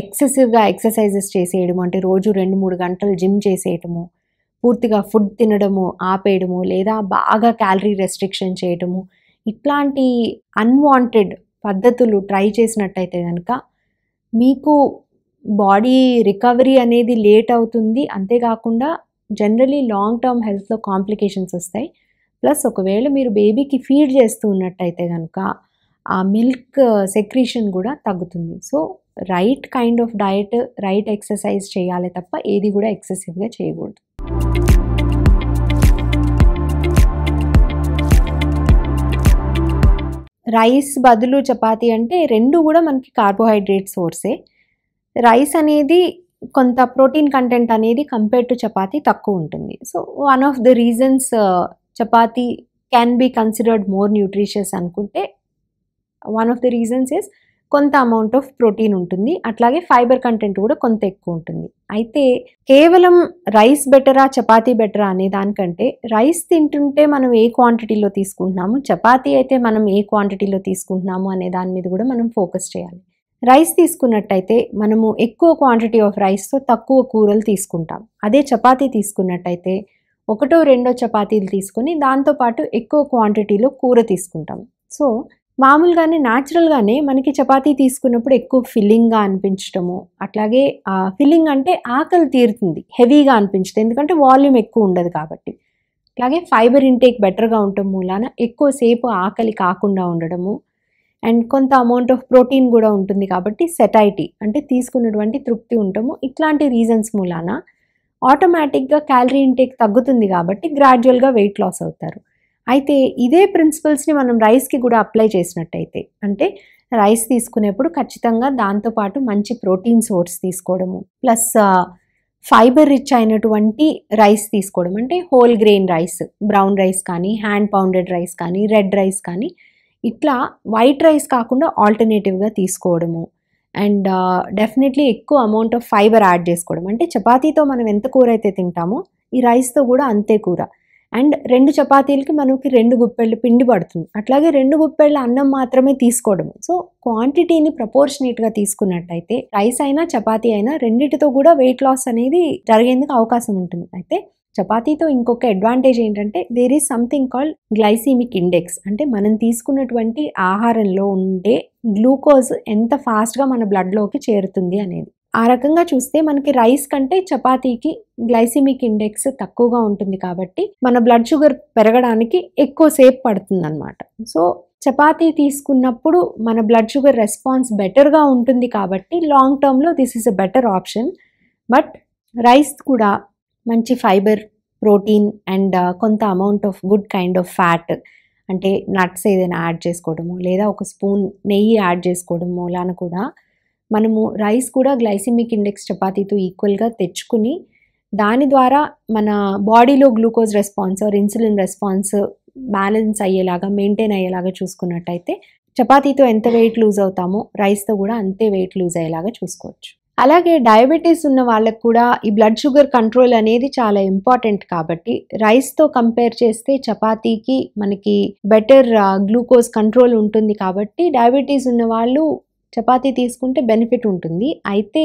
ఎక్సెసివ్గా ఎక్సర్సైజెస్ చేసేయడము అంటే రోజు రెండు మూడు గంటలు జిమ్ చేసేయటము పూర్తిగా ఫుడ్ తినడము ఆపేయడము లేదా బాగా క్యాలరీ రెస్ట్రిక్షన్ చేయడము ఇట్లాంటి అన్వాంటెడ్ పద్ధతులు ట్రై చేసినట్టయితే కనుక మీకు బాడీ రికవరీ అనేది లేట్ అవుతుంది అంతేకాకుండా జనరలీ లాంగ్ టర్మ్ హెల్త్లో కాంప్లికేషన్స్ వస్తాయి ప్లస్ ఒకవేళ మీరు బేబీకి ఫీడ్ చేస్తూ ఉన్నట్టయితే కనుక ఆ మిల్క్ సెక్రీషన్ కూడా తగ్గుతుంది so right kind of diet right exercise చేయాలి తప్ప ఏది కూడా ఎక్సెసివ్గా చేయకూడదు రైస్ బదులు చపాతి అంటే రెండు కూడా మనకి కార్బోహైడ్రేట్ సోర్సే రైస్ అనేది కొంత ప్రోటీన్ కంటెంట్ అనేది కంపేర్ టు చపాతి తక్కువ ఉంటుంది so one of the reasons chapati can be considered more nutritious అనుకుంటే one of the reasons is కొంత అమౌంట్ ఆఫ్ ప్రోటీన్ ఉంటుంది అట్లాగే ఫైబర్ కంటెంట్ కూడా కొంత ఎక్కువ ఉంటుంది అయితే కేవలం రైస్ బెటరా చపాతీ బెటరా అనే దానికంటే రైస్ తింటుంటే మనం ఏ క్వాంటిటీలో తీసుకుంటున్నాము చపాతీ అయితే మనం ఏ క్వాంటిటీలో తీసుకుంటున్నాము అనే దాని మీద కూడా మనం ఫోకస్ చేయాలి రైస్ తీసుకున్నట్టయితే మనము ఎక్కువ క్వాంటిటీ ఆఫ్ రైస్తో తక్కువ కూరలు తీసుకుంటాం అదే చపాతీ తీసుకున్నట్టయితే ఒకటో రెండో చపాతీలు తీసుకొని దాంతోపాటు ఎక్కువ క్వాంటిటీలో కూర తీసుకుంటాం సో మామూలుగానే న్యాచురల్గానే మనకి చపాతీ తీసుకున్నప్పుడు ఎక్కువ ఫిల్లింగ్గా అనిపించడము అట్లాగే ఫిల్లింగ్ అంటే ఆకలి తీరుతుంది హెవీగా అనిపించదు ఎందుకంటే వాల్యూమ్ ఎక్కువ ఉండదు కాబట్టి అట్లాగే ఫైబర్ ఇంటేక్ బెటర్గా ఉండటం మూలాన ఎక్కువసేపు ఆకలి కాకుండా ఉండడము అండ్ కొంత అమౌంట్ ఆఫ్ ప్రోటీన్ కూడా ఉంటుంది కాబట్టి సెటైటీ అంటే తీసుకున్నటువంటి తృప్తి ఉండటము ఇట్లాంటి రీజన్స్ మూలాన ఆటోమేటిక్గా క్యాలరీ ఇంటేక్ తగ్గుతుంది కాబట్టి గ్రాడ్యువల్గా వెయిట్ లాస్ అవుతారు అయితే ఇదే ప్రిన్సిపల్స్ని మనం రైస్కి కూడా అప్లై చేసినట్టయితే అంటే రైస్ తీసుకునేప్పుడు ఖచ్చితంగా దాంతోపాటు మంచి ప్రోటీన్ సోర్స్ తీసుకోవడము ప్లస్ ఫైబర్ రిచ్ అయినటువంటి రైస్ తీసుకోవడం అంటే whole grain rice brown rice కానీ హ్యాండ్ పౌండెడ్ రైస్ కానీ రెడ్ రైస్ కానీ ఇట్లా వైట్ రైస్ కాకుండా ఆల్టర్నేటివ్గా తీసుకోవడము అండ్ డెఫినెట్లీ ఎక్కువ అమౌంట్ ఆఫ్ ఫైబర్ యాడ్ చేసుకోవడం అంటే చపాతీతో మనం ఎంత కూర అయితే తింటామో ఈ రైస్తో కూడా అంతే కూర అండ్ రెండు చపాతీలకి మనకి రెండు గుప్పెళ్ళు పిండి పడుతుంది అట్లాగే రెండు గుప్పెళ్ళ అన్నం మాత్రమే తీసుకోవడం సో క్వాంటిటీని ప్రపోర్షనేట్గా తీసుకున్నట్టయితే రైస్ అయినా చపాతీ అయినా రెండిటితో కూడా వెయిట్ లాస్ అనేది జరిగేందుకు అవకాశం ఉంటుంది అయితే చపాతీతో ఇంకొక అడ్వాంటేజ్ ఏంటంటే there is something called glycemic index అంటే మనం తీసుకున్నటువంటి ఆహారంలో ఉండే గ్లూకోజ్ ఎంత ఫాస్ట్గా మన బ్లడ్లోకి చేరుతుంది అనేది ఆ రకంగా చూస్తే మనకి రైస్ కంటే చపాతీకి గ్లైసిమిక్ ఇండెక్స్ తక్కువగా ఉంటుంది కాబట్టి మన బ్లడ్ షుగర్ పెరగడానికి ఎక్కువసేపు పడుతుందన్నమాట సో చపాతీ తీసుకున్నప్పుడు మన బ్లడ్ షుగర్ రెస్పాన్స్ బెటర్గా ఉంటుంది కాబట్టి లాంగ్ టర్మ్లో this is a better option but rice కూడా మంచి ఫైబర్ ప్రోటీన్ అండ్ కొంత amount of good kind of fat అంటే నట్స్ ఏదైనా యాడ్ చేసుకోవడము లేదా ఒక స్పూన్ నెయ్యి యాడ్ చేసుకోవడము మూలాన కూడా మనము రైస్ కూడా గ్లైసిమిక్ ఇండెక్స్ చపాతీతో ఈక్వల్గా తెచ్చుకుని దాని ద్వారా మన బాడీలో glucose response or insulin response balance అయ్యేలాగా మెయింటైన్ అయ్యేలాగా చూసుకున్నట్టయితే చపాతీతో ఎంత వెయిట్ లూజ్ అవుతామో రైస్తో కూడా అంతే వెయిట్ లూజ్ అయ్యేలాగా చూసుకోవచ్చు అలాగే డయాబెటీస్ ఉన్న వాళ్ళకు కూడా ఈ బ్లడ్ షుగర్ కంట్రోల్ అనేది చాలా ఇంపార్టెంట్ కాబట్టి రైస్తో కంపేర్ చేస్తే చపాతీకి మనకి బెటర్ గ్లూకోజ్ కంట్రోల్ ఉంటుంది కాబట్టి డయాబెటీస్ ఉన్న వాళ్ళు చపాతీ తీసుకుంటే బెనిఫిట్ ఉంటుంది అయితే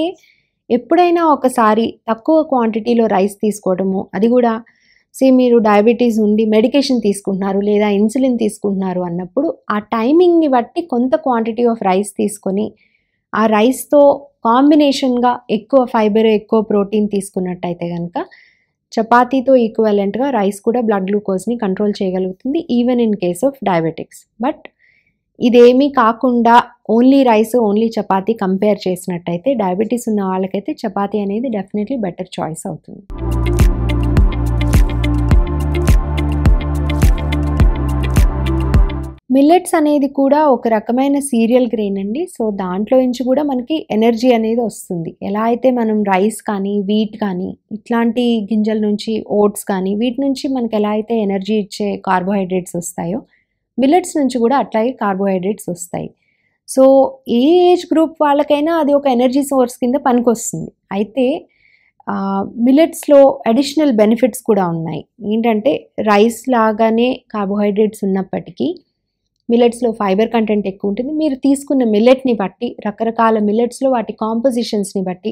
ఎప్పుడైనా ఒకసారి తక్కువ క్వాంటిటీలో రైస్ తీసుకోవడము అది కూడా సే మీరు డయాబెటీస్ ఉండి మెడికేషన్ తీసుకుంటున్నారు లేదా ఇన్సులిన్ తీసుకుంటున్నారు అన్నప్పుడు ఆ టైమింగ్ని బట్టి కొంత క్వాంటిటీ ఆఫ్ రైస్ తీసుకొని ఆ రైస్తో కాంబినేషన్గా ఎక్కువ ఫైబర్ ఎక్కువ ప్రోటీన్ తీసుకున్నట్టయితే కనుక చపాతీతో ఈక్వలెంట్గా రైస్ కూడా బ్లడ్ గ్లూకోజ్ని కంట్రోల్ చేయగలుగుతుంది even in case of diabetics but ఇదేమీ కాకుండా only rice only chapati compare చేసినట్టయితే డయాబెటీస్ ఉన్న వాళ్ళకైతే చపాతీ అనేది డెఫినెట్లీ బెటర్ చాయిస్ అవుతుంది మిల్లెట్స్ అనేది కూడా ఒక రకమైన సీరియల్ గ్రెయిన్ అండి సో దాంట్లో నుంచి కూడా మనకి ఎనర్జీ అనేది వస్తుంది ఎలా అయితే మనం రైస్ కానీ వీట్ కానీ ఇట్లాంటి గింజల నుంచి ఓట్స్ కానీ వీటి నుంచి మనకి ఎలా అయితే ఎనర్జీ ఇచ్చే కార్బోహైడ్రేట్స్ వస్తాయో మిల్లెట్స్ నుంచి కూడా అట్లాగే కార్బోహైడ్రేట్స్ వస్తాయి సో ఏ ఏజ్ గ్రూప్ వాళ్ళకైనా అది ఒక ఎనర్జీ సోర్స్ కింద పనికొస్తుంది అయితే మిల్లెట్స్లో అడిషనల్ బెనిఫిట్స్ కూడా ఉన్నాయి ఏంటంటే రైస్ లాగానే కార్బోహైడ్రేట్స్ ఉన్నప్పటికీ మిల్లెట్స్లో ఫైబర్ కంటెంట్ ఎక్కువ ఉంటుంది మీరు తీసుకున్న మిల్లెట్ని బట్టి రకరకాల మిల్లెట్స్లో వాటి కాంపోజిషన్స్ని బట్టి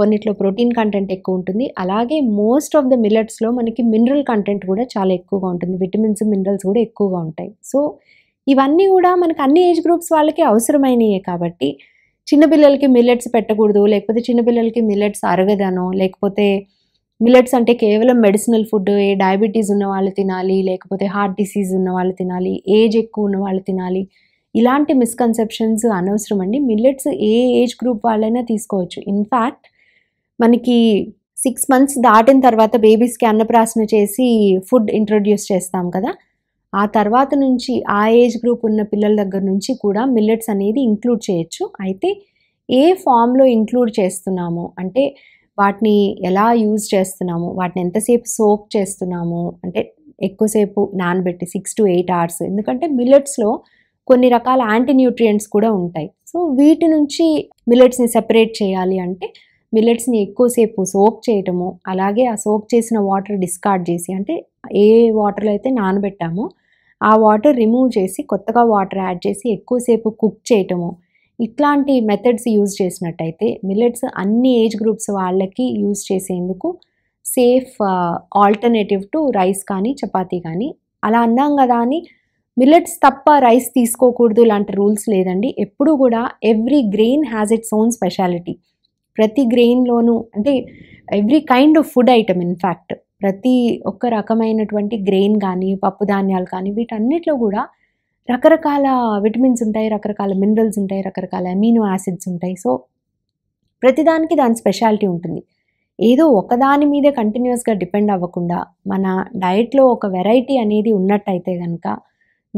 కొన్నిట్లో ప్రోటీన్ కంటెంట్ ఎక్కువ ఉంటుంది అలాగే మోస్ట్ ఆఫ్ ద మిల్లెట్స్లో మనకి మినరల్ కంటెంట్ కూడా చాలా ఎక్కువగా ఉంటుంది విటమిన్స్ మినరల్స్ కూడా ఎక్కువగా ఉంటాయి సో ఇవన్నీ కూడా మనకు అన్ని ఏజ్ గ్రూప్స్ వాళ్ళకి అవసరమైనయే కాబట్టి చిన్నపిల్లలకి మిల్లెట్స్ పెట్టకూడదు లేకపోతే చిన్నపిల్లలకి మిల్లెట్స్ అరగదనో లేకపోతే మిల్లెట్స్ అంటే కేవలం మెడిసినల్ ఫుడ్ ఏ డయాబెటీస్ ఉన్న వాళ్ళు తినాలి లేకపోతే హార్ట్ డిసీజ్ ఉన్న వాళ్ళు తినాలి ఏజ్ ఎక్కువ ఉన్న వాళ్ళు తినాలి ఇలాంటి మిస్కన్సెప్షన్స్ అనవసరం అండి మిల్లెట్స్ ఏ ఏజ్ గ్రూప్ వాళ్ళైనా తీసుకోవచ్చు ఇన్ఫ్యాక్ట్ మనకి సిక్స్ మంత్స్ దాటిన తర్వాత బేబీస్కి అన్నప్రాసన చేసి ఫుడ్ ఇంట్రొడ్యూస్ చేస్తాం కదా ఆ తర్వాత నుంచి ఆ ఏజ్ గ్రూప్ ఉన్న పిల్లల దగ్గర నుంచి కూడా మిల్లెట్స్ అనేది ఇంక్లూడ్ చేయొచ్చు అయితే ఏ ఫామ్లో ఇంక్లూడ్ చేస్తున్నాము అంటే వాటిని ఎలా యూజ్ చేస్తున్నాము వాటిని ఎంతసేపు సోప్ చేస్తున్నాము అంటే ఎక్కువసేపు నానబెట్టి సిక్స్ టు ఎయిట్ అవర్స్ ఎందుకంటే మిల్లెట్స్లో కొన్ని రకాల యాంటీ న్యూట్రియంట్స్ కూడా ఉంటాయి సో వీటి నుంచి మిల్లెట్స్ని సెపరేట్ చేయాలి అంటే మిల్లెట్స్ని ఎక్కువసేపు సోప్ చేయటము అలాగే ఆ సోప్ చేసిన వాటర్ డిస్కార్డ్ చేసి అంటే ఏ వాటర్లో అయితే నానబెట్టామో ఆ వాటర్ రిమూవ్ చేసి కొత్తగా వాటర్ యాడ్ చేసి ఎక్కువసేపు కుక్ చేయటము ఇట్లాంటి మెథడ్స్ యూజ్ చేసినట్టయితే మిల్లెట్స్ అన్ని ఏజ్ గ్రూప్స్ వాళ్ళకి యూజ్ చేసేందుకు సేఫ్ ఆల్టర్నేటివ్ టు రైస్ కానీ చపాతీ కానీ అలా అన్నాం కదా అని మిల్లెట్స్ తప్ప రైస్ తీసుకోకూడదు లాంటి రూల్స్ లేదండి ఎప్పుడు కూడా every grain has its own speciality ప్రతి గ్రెయిన్లోనూ అంటే every kind of food item in fact ప్రతి ఒక్క రకమైనటువంటి గ్రెయిన్ కానీ పప్పు ధాన్యాలు కానీ వీటన్నిటిలో కూడా రకరకాల విటమిన్స్ ఉంటాయి రకరకాల మినరల్స్ ఉంటాయి రకరకాల అమీనో యాసిడ్స్ ఉంటాయి సో ప్రతిదానికి దాని స్పెషాలిటీ ఉంటుంది ఏదో ఒకదాని మీదే కంటిన్యూస్గా డిపెండ్ అవ్వకుండా మన డైట్లో ఒక వెరైటీ అనేది ఉన్నట్టయితే కనుక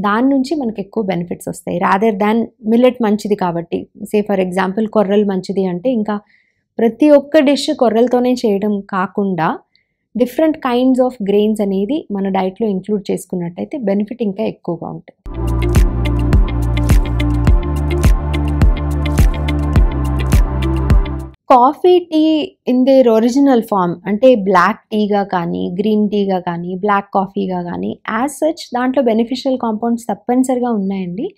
దాని నుంచి మనకు ఎక్కువ బెనిఫిట్స్ వస్తాయి రాదర్ దాన్ మిల్లెట్ మంచిది కాబట్టి సే ఫర్ ఎగ్జాంపుల్ కొర్రలు మంచిది అంటే ఇంకా ప్రతి ఒక్క డిష్ కొర్రలతోనే చేయడం కాకుండా డిఫరెంట్ కైండ్స్ ఆఫ్ గ్రెయిన్స్ అనేది మన డైట్లో ఇంక్లూడ్ చేసుకున్నట్టయితే బెనిఫిట్ ఇంకా ఎక్కువగా ఉంటుంది coffee tea in their original form అంటే బ్లాక్ టీగా కానీ గ్రీన్ టీగా కానీ బ్లాక్ కాఫీగా కానీ యాజ్ సచ్ దాంట్లో బెనిఫిషియల్ కాంపౌండ్స్ తప్పనిసరిగా ఉన్నాయండి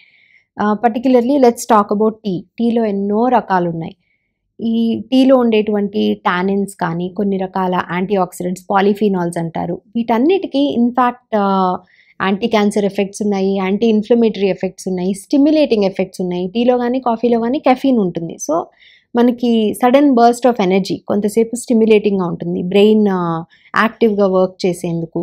particularly let's talk about tea టీలో ఎన్నో రకాలు ఉన్నాయి ఈ టీలో ఉండేటువంటి టానిన్స్ కానీ కొన్ని రకాల యాంటీ ఆక్సిడెంట్స్ పాలిఫినాల్స్ అంటారు వీటన్నిటికీ ఇన్ఫ్యాక్ట్ యాంటీ క్యాన్సర్ ఎఫెక్ట్స్ ఉన్నాయి యాంటీ ఇన్ఫ్లమేటరీ ఎఫెక్ట్స్ ఉన్నాయి స్టిమ్యులేటింగ్ ఎఫెక్ట్స్ ఉన్నాయి టీలో కానీ కాఫీలో కానీ కెఫీన్ ఉంటుంది సో మనకి సడన్ బర్స్ట్ ఆఫ్ ఎనర్జీ కొంతసేపు స్టిమ్యులేటింగ్గా ఉంటుంది బ్రెయిన్ యాక్టివ్గా వర్క్ చేసేందుకు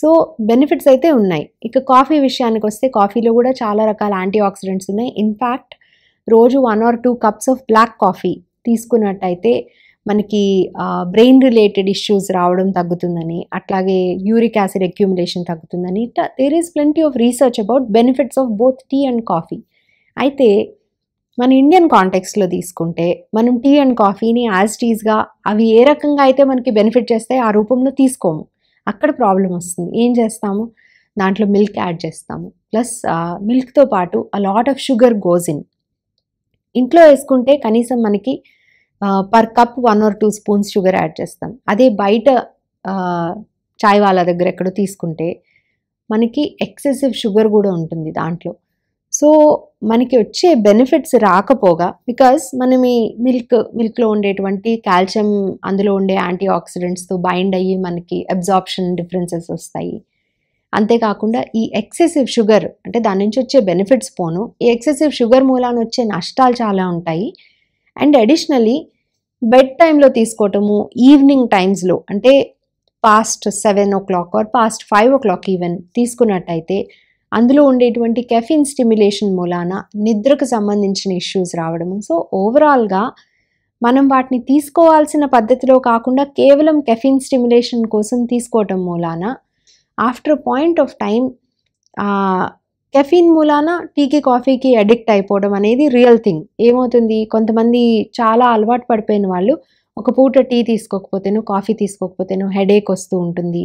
సో బెనిఫిట్స్ అయితే ఉన్నాయి ఇక కాఫీ విషయానికి వస్తే కాఫీలో కూడా చాలా రకాల యాంటీ ఆక్సిడెంట్స్ ఉన్నాయి ఇన్ఫ్యాక్ట్ రోజు one or two cups of black coffee తీసుకున్నట్టయితే మనకి బ్రెయిన్ రిలేటెడ్ ఇష్యూస్ రావడం తగ్గుతుందని అట్లాగే యూరిక్ యాసిడ్ అక్యూములేషన్ తగ్గుతుందని ఇట్లా there is plenty of research about benefits of both tea and coffee అయితే మన ఇండియన్ కాంటెక్స్లో తీసుకుంటే మనం టీ అండ్ కాఫీని యాజ్ టీస్గా అవి ఏ రకంగా అయితే మనకి బెనిఫిట్ చేస్తాయి ఆ రూపంలో తీసుకోము అక్కడ ప్రాబ్లం వస్తుంది ఏం చేస్తాము దాంట్లో మిల్క్ యాడ్ చేస్తాము ప్లస్ మిల్క్తో పాటు a lot of sugar goes in ఇంట్లో వేసుకుంటే కనీసం మనకి per cup one or two spoons sugar add చేస్తాం అదే బయట చాయ్ వాళ్ళ దగ్గర ఎక్కడో తీసుకుంటే మనకి ఎక్సెసివ్ షుగర్ కూడా ఉంటుంది దాంట్లో సో మనకి వచ్చే బెనిఫిట్స్ రాకపోగా బికాస్ మనం ఈ మిల్క్ మిల్క్లో ఉండేటువంటి కాల్షియం అందులో ఉండే యాంటీ ఆక్సిడెంట్స్తో బైండ్ అయ్యి మనకి అబ్జార్ప్షన్ డిఫరెన్సెస్ వస్తాయి అంతేకాకుండా ఈ ఎక్సెసివ్ షుగర్ అంటే దాని నుంచి వచ్చే బెనిఫిట్స్ పోను ఈ ఎక్సెసివ్ షుగర్ మూలాన వచ్చే నష్టాలు చాలా ఉంటాయి అండ్ అడిషనలీ బెడ్ టైంలో తీసుకోవటము ఈవినింగ్ టైమ్స్లో అంటే past seven o'clock or past five o'clock even తీసుకున్నట్టయితే అందులో ఉండేటువంటి కెఫిన్ స్టిమ్యులేషన్ మూలాన నిద్రకు సంబంధించిన ఇష్యూస్ రావడము సో ఓవరాల్గా మనం వాటిని తీసుకోవాల్సిన పద్ధతిలో కాకుండా కేవలం కెఫిన్ స్టిమ్యులేషన్ కోసం తీసుకోవటం మూలాన after point of time caffeine మూలాన టీకి కాఫీకి అడిక్ట్ అయిపోవడం అనేది రియల్ థింగ్ ఏమవుతుంది కొంతమంది చాలా అలవాటు పడిపోయిన వాళ్ళు ఒక పూట టీ తీసుకోకపోతేను కాఫీ తీసుకోకపోతేను హెడేక్ వస్తూ ఉంటుంది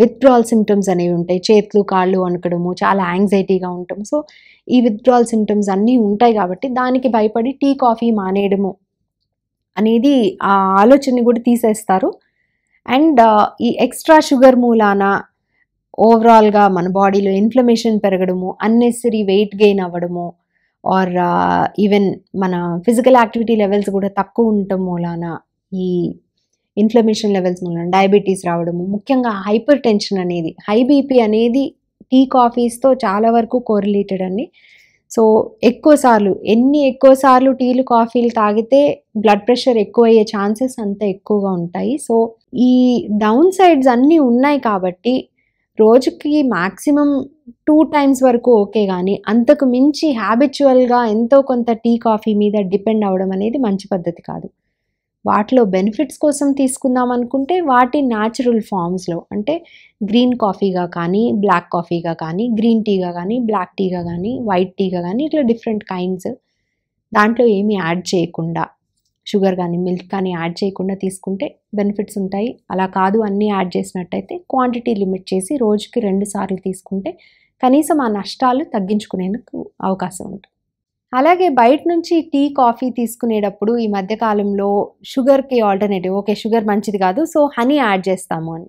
విత్డ్రాల్ సిమ్టమ్స్ అనేవి ఉంటాయి చేతులు కాళ్ళు అనుకడము చాలా యాంగ్జైటీగా ఉంటాం సో ఈ విత్డ్రాల్ సిమ్టమ్స్ అన్నీ ఉంటాయి కాబట్టి దానికి భయపడి టీ కాఫీ మానేయడము అనేది ఆ ఆలోచనని కూడా తీసేస్తారు అండ్ ఈ ఎక్స్ట్రా షుగర్ మూలాన ఓవరాల్గా మన బాడీలో ఇన్ఫ్లమేషన్ పెరగడము అన్నెసరీ వెయిట్ గెయిన్ అవ్వడము ఆర్ ఈవెన్ uh, మన ఫిజికల్ యాక్టివిటీ లెవెల్స్ కూడా తక్కువ ఉండటం మూలాన ఈ ఇన్ఫ్లమేషన్ లెవెల్స్ మూలాన డయాబెటీస్ రావడము ముఖ్యంగా హైపర్ టెన్షన్ అనేది హై బీపీ అనేది టీ కాఫీస్తో చాలా వరకు కోరిలేటెడ్ అండి సో ఎక్కువసార్లు ఎన్ని ఎక్కువసార్లు టీలు కాఫీలు తాగితే బ్లడ్ ప్రెషర్ ఎక్కువ అయ్యే ఛాన్సెస్ అంత ఎక్కువగా ఉంటాయి సో ఈ డౌన్ సైడ్స్ అన్నీ ఉన్నాయి కాబట్టి రోజుకి మ్యాక్సిమం టూ టైమ్స్ వరకు ఓకే కానీ అంతకు మించి హ్యాబిచువల్గా ఎంతో కొంత టీ కాఫీ మీద డిపెండ్ అవ్వడం అనేది మంచి పద్ధతి కాదు వాటిలో బెనిఫిట్స్ కోసం తీసుకుందాం అనుకుంటే వాటి న్యాచురల్ ఫామ్స్లో అంటే గ్రీన్ కాఫీగా కానీ బ్లాక్ కాఫీగా కానీ గ్రీన్ టీగా కానీ బ్లాక్ టీగా కానీ వైట్ టీగా కానీ ఇట్లా డిఫరెంట్ కైండ్స్ దాంట్లో ఏమీ యాడ్ చేయకుండా షుగర్ కానీ మిల్క్ కానీ యాడ్ చేయకుండా తీసుకుంటే బెనిఫిట్స్ ఉంటాయి అలా కాదు అన్నీ యాడ్ చేసినట్టయితే క్వాంటిటీ లిమిట్ చేసి రోజుకి రెండు సార్లు తీసుకుంటే కనీసం ఆ నష్టాలు తగ్గించుకునేందుకు అవకాశం ఉంటుంది అలాగే బయట నుంచి టీ కాఫీ తీసుకునేటప్పుడు ఈ మధ్యకాలంలో షుగర్కి ఆల్టర్నేటివ్ ఓకే షుగర్ మంచిది కాదు సో హనీ యాడ్ చేస్తాము అని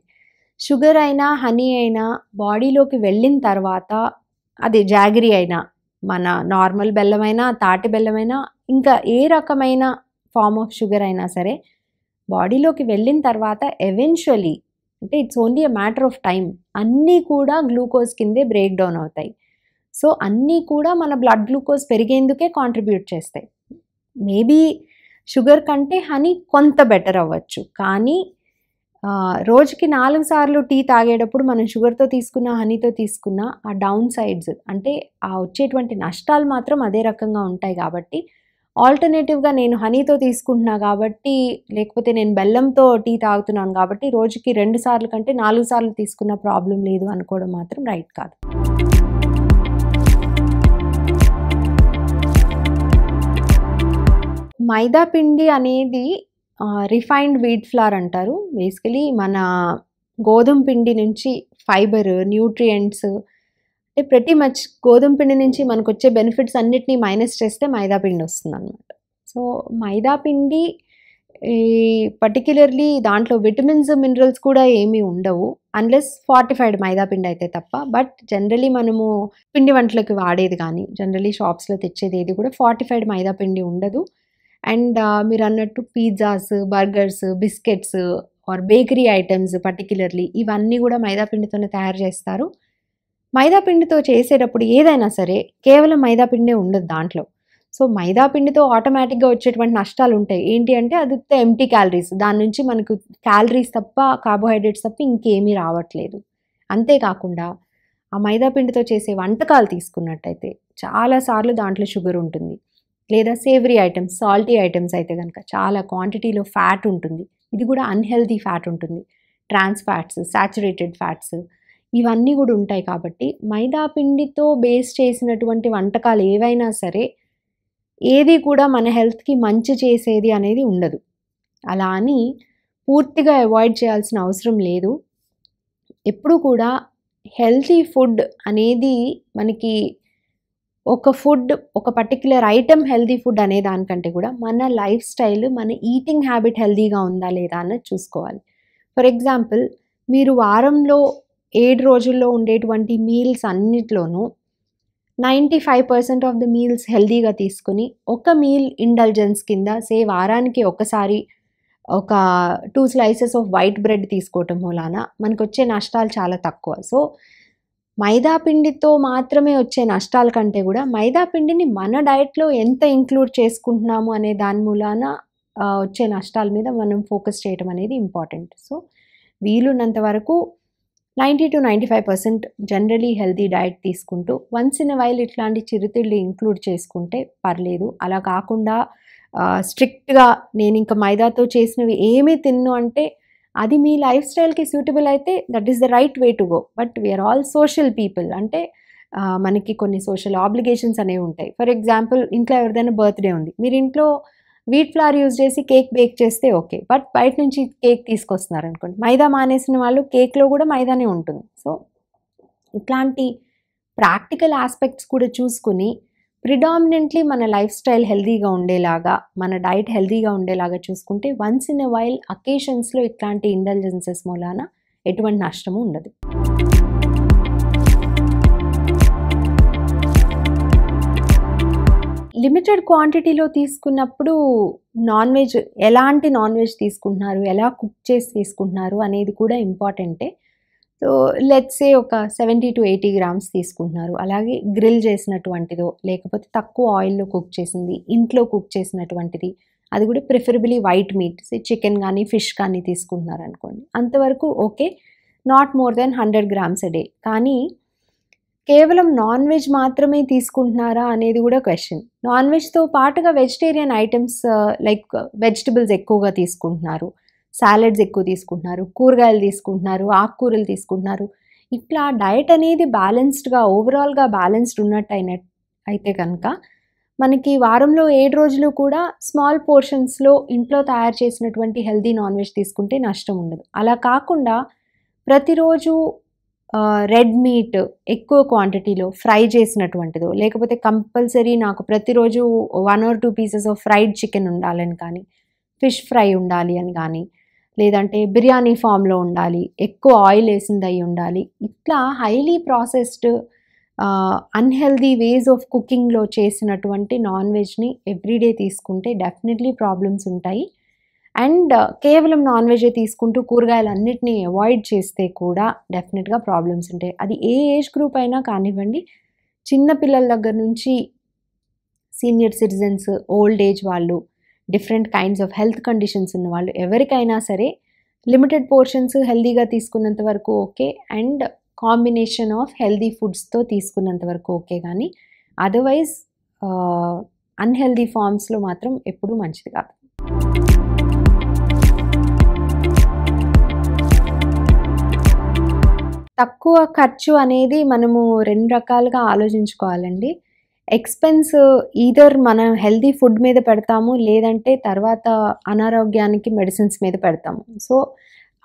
షుగర్ అయినా హనీ అయినా బాడీలోకి వెళ్ళిన తర్వాత అది జాగిరీ అయినా మన నార్మల్ బెల్లమైనా తాటి బెల్లమైనా ఇంకా ఏ రకమైన ఫార్మ్ ఆఫ్ షుగర్ అయినా సరే బాడీలోకి వెళ్ళిన తర్వాత ఎవెన్షువలీ అంటే it's only a matter of time అన్నీ కూడా గ్లూకోజ్ కిందే బ్రేక్ డౌన్ అవుతాయి సో అన్నీ కూడా మన బ్లడ్ గ్లూకోజ్ పెరిగేందుకే కాంట్రిబ్యూట్ చేస్తాయి మేబీ షుగర్ కంటే హనీ కొంత బెటర్ అవ్వచ్చు కానీ రోజుకి నాలుగు సార్లు టీ తాగేటప్పుడు మనం షుగర్తో తీసుకున్న హనీతో తీసుకున్న ఆ డౌన్ సైడ్స్ అంటే ఆ వచ్చేటువంటి నష్టాలు మాత్రం అదే రకంగా ఉంటాయి కాబట్టి ఆల్టర్నేటివ్గా నేను హనీతో తీసుకుంటున్నా కాబట్టి లేకపోతే నేను బెల్లంతో టీ తాగుతున్నాను కాబట్టి రోజుకి రెండు సార్లు కంటే నాలుగు సార్లు తీసుకున్న ప్రాబ్లం లేదు అనుకోవడం మాత్రం రైట్ కాదు మైదా పిండి అనేది రిఫైన్డ్ వీట్ ఫ్లార్ అంటారు బేసికలీ మన గోధుమ పిండి నుంచి ఫైబర్ న్యూట్రియంట్స్ అంటే ప్రతి మచ్ గోధుమ పిండి నుంచి మనకు వచ్చే బెనిఫిట్స్ అన్నిటినీ మైనస్ చేస్తే మైదా పిండి వస్తుంది అనమాట సో మైదా పిండి ఈ పర్టిక్యులర్లీ దాంట్లో విటమిన్స్ మినరల్స్ కూడా ఏమీ ఉండవు అన్లెస్ ఫార్టిఫైడ్ మైదా పిండి అయితే తప్ప బట్ జనరలీ మనము పిండి వంటలకు వాడేది కానీ జనరలీ షాప్స్లో తెచ్చేది ఏది కూడా ఫార్టిఫైడ్ మైదా పిండి ఉండదు అండ్ మీరు అన్నట్టు pizzas burgers biscuits or bakery items particularly ఇవన్నీ కూడా మైదా పిండితోనే తయారు చేస్తారు మైదాపిండితో చేసేటప్పుడు ఏదైనా సరే కేవలం మైదాపిండే ఉండదు దాంట్లో సో మైదాపిండితో ఆటోమేటిక్గా వచ్చేటువంటి నష్టాలు ఉంటాయి ఏంటి అంటే అది ఎంటీ క్యాలరీస్ దాని నుంచి మనకు క్యాలరీస్ తప్ప కార్బోహైడ్రేట్స్ తప్ప ఇంకేమీ రావట్లేదు అంతేకాకుండా ఆ మైదాపిండితో చేసే వంటకాలు తీసుకున్నట్టయితే చాలాసార్లు దాంట్లో షుగర్ ఉంటుంది లేదా సేవరీ ఐటమ్స్ సాల్టీ ఐటమ్స్ అయితే కనుక చాలా క్వాంటిటీలో ఫ్యాట్ ఉంటుంది ఇది కూడా అన్హెల్దీ ఫ్యాట్ ఉంటుంది ట్రాన్స్ ఫ్యాట్స్ సాచురేటెడ్ ఫ్యాట్స్ ఇవన్నీ కూడా ఉంటాయి కాబట్టి మైదా పిండితో బేస్ చేసినటువంటి వంటకాలు ఏవైనా సరే ఏది కూడా మన హెల్త్కి మంచి చేసేది అనేది ఉండదు అలా అని పూర్తిగా అవాయిడ్ చేయాల్సిన అవసరం లేదు ఎప్పుడు కూడా హెల్తీ ఫుడ్ అనేది మనకి ఒక ఫుడ్ ఒక పర్టిక్యులర్ ఐటమ్ హెల్తీ ఫుడ్ అనే దానికంటే కూడా మన లైఫ్ స్టైల్ మన ఈటింగ్ హ్యాబిట్ హెల్తీగా ఉందా లేదా అన్నది చూసుకోవాలి ఫర్ ఎగ్జాంపుల్ మీరు వారంలో ఏడు రోజుల్లో ఉండేటువంటి మీల్స్ అన్నిట్లోనూ ninety five percent of the meals హెల్దీగా తీసుకుని ఒక మీల్ ఇండల్జెన్స్ కింద సే వారానికి ఒకసారి ఒక two slices of white bread తీసుకోవటం మూలాన మనకు వచ్చే నష్టాలు చాలా తక్కువ సో మైదా పిండితో మాత్రమే వచ్చే నష్టాల కంటే కూడా మైదా పిండిని మన డైట్లో ఎంత ఇంక్లూడ్ చేసుకుంటున్నాము అనే దాని మూలాన వచ్చే నష్టాల మీద మనం ఫోకస్ చేయడం అనేది ఇంపార్టెంట్ సో వీలున్నంత వరకు ninety to ninety five percent generally healthy diet తీసుకుంటూ వన్స్ ఇన్ వైల్ ఇట్లాంటి చిరుతిళ్ళు ఇంక్లూడ్ చేసుకుంటే పర్లేదు అలా కాకుండా స్ట్రిక్ట్గా నేను ఇంకా మైదాతో చేసినవి ఏమీ తిన్ను అంటే అది మీ లైఫ్ స్టైల్కి సూటబుల్ అయితే that is the right way to go but we are all social people అంటే మనకి కొన్ని సోషల్ ఆబ్లిగేషన్స్ అనేవి ఉంటాయి ఫర్ ఎగ్జాంపుల్ ఇంట్లో ఎవరిదైనా బర్త్డే ఉంది మీరు ఇంట్లో వీట్ ఫ్లార్ యూజ్ చేసి కేక్ బేక్ చేస్తే ఓకే బట్ బయట నుంచి కేక్ తీసుకొస్తున్నారు అనుకోండి మైదా మానేసిన వాళ్ళు కేక్లో కూడా మైదానే ఉంటుంది సో ఇట్లాంటి ప్రాక్టికల్ ఆస్పెక్ట్స్ కూడా చూసుకుని ప్రిడామినెంట్లీ మన లైఫ్ స్టైల్ హెల్తీగా ఉండేలాగా మన డైట్ హెల్తీగా ఉండేలాగా చూసుకుంటే వన్స్ ఇన్ ఎ వైల్ అకేషన్స్లో ఇట్లాంటి ఇంటెలిజెన్సెస్ మూలాన ఎటువంటి నష్టము ఉండదు లిమిటెడ్ క్వాంటిటీలో తీసుకున్నప్పుడు నాన్ వెజ్ ఎలాంటి నాన్ వెజ్ తీసుకుంటున్నారు ఎలా కుక్ చేసి తీసుకుంటున్నారు అనేది కూడా ఇంపార్టెంటే సో లెట్సే ఒక సెవెంటీ టు ఎయిటీ గ్రామ్స్ తీసుకుంటున్నారు అలాగే గ్రిల్ చేసినటువంటిదో లేకపోతే తక్కువ ఆయిల్లో కుక్ చేసింది ఇంట్లో కుక్ చేసినటువంటిది అది కూడా ప్రిఫరబులీ వైట్ మీట్ చికెన్ కానీ ఫిష్ కానీ తీసుకుంటున్నారు అనుకోండి అంతవరకు okay not more than hundred grams a day day కానీ కేవలం నాన్ వెజ్ మాత్రమే తీసుకుంటున్నారా అనేది కూడా క్వశ్చన్ నాన్ వెజ్తో పాటుగా వెజిటేరియన్ ఐటమ్స్ లైక్ వెజిటబుల్స్ ఎక్కువగా తీసుకుంటున్నారు సాలెడ్స్ ఎక్కువ తీసుకుంటున్నారు కూరగాయలు తీసుకుంటున్నారు ఆకుకూరలు తీసుకుంటున్నారు ఇట్లా డయట్ అనేది బ్యాలెన్స్డ్గా ఓవరాల్గా బ్యాలెన్స్డ్ ఉన్నట్టు అయిన అయితే కనుక మనకి వారంలో ఏడు రోజులు కూడా స్మాల్ పోర్షన్స్లో ఇంట్లో తయారు చేసినటువంటి హెల్దీ నాన్ వెజ్ తీసుకుంటే నష్టం ఉండదు అలా కాకుండా ప్రతిరోజు రెడ్ మీట్ ఎక్కువ క్వాంటిటీలో ఫ్రై చేసినటువంటిదో లేకపోతే కంపల్సరీ నాకు ప్రతిరోజు one or two pieces of fried chicken ఉండాలని కానీ ఫిష్ ఫ్రై ఉండాలి అని కానీ లేదంటే బిర్యానీ ఫామ్లో ఉండాలి ఎక్కువ ఆయిల్ వేసింది అయి ఉండాలి ఇట్లా highly processed unhealthy ways of కుకింగ్లో చేసినటువంటి నాన్ వెజ్ని ఎవ్రీడే తీసుకుంటే డెఫినెట్లీ ప్రాబ్లమ్స్ ఉంటాయి అండ్ uh, కేవలం నాన్ వెజ్ తీసుకుంటూ కూరగాయలన్నిటిని అవాయిడ్ చేస్తే కూడా డెఫినెట్గా ప్రాబ్లమ్స్ ఉంటాయి అది ఏ ఏజ్ గ్రూప్ అయినా కానివ్వండి చిన్న పిల్లల దగ్గర నుంచి సీనియర్ సిటిజన్స్ ఓల్డ్ ఏజ్ వాళ్ళు different kinds of health conditions ఉన్న వాళ్ళు ఎవరికైనా సరే లిమిటెడ్ పోర్షన్స్ హెల్దీగా తీసుకున్నంత వరకు okay and combination of healthy ఫుడ్స్తో తీసుకున్నంత వరకు ఓకే కానీ అదర్వైజ్ uh, అన్హెల్దీ ఫామ్స్లో మాత్రం ఎప్పుడూ మంచిది కాదు తక్కువ ఖర్చు అనేది మనము రెండు రకాలుగా ఆలోచించుకోవాలండి ఎక్స్పెన్స్ ఈధర్ మనం హెల్దీ ఫుడ్ మీద పెడతాము లేదంటే తర్వాత అనారోగ్యానికి మెడిసిన్స్ మీద పెడతాము సో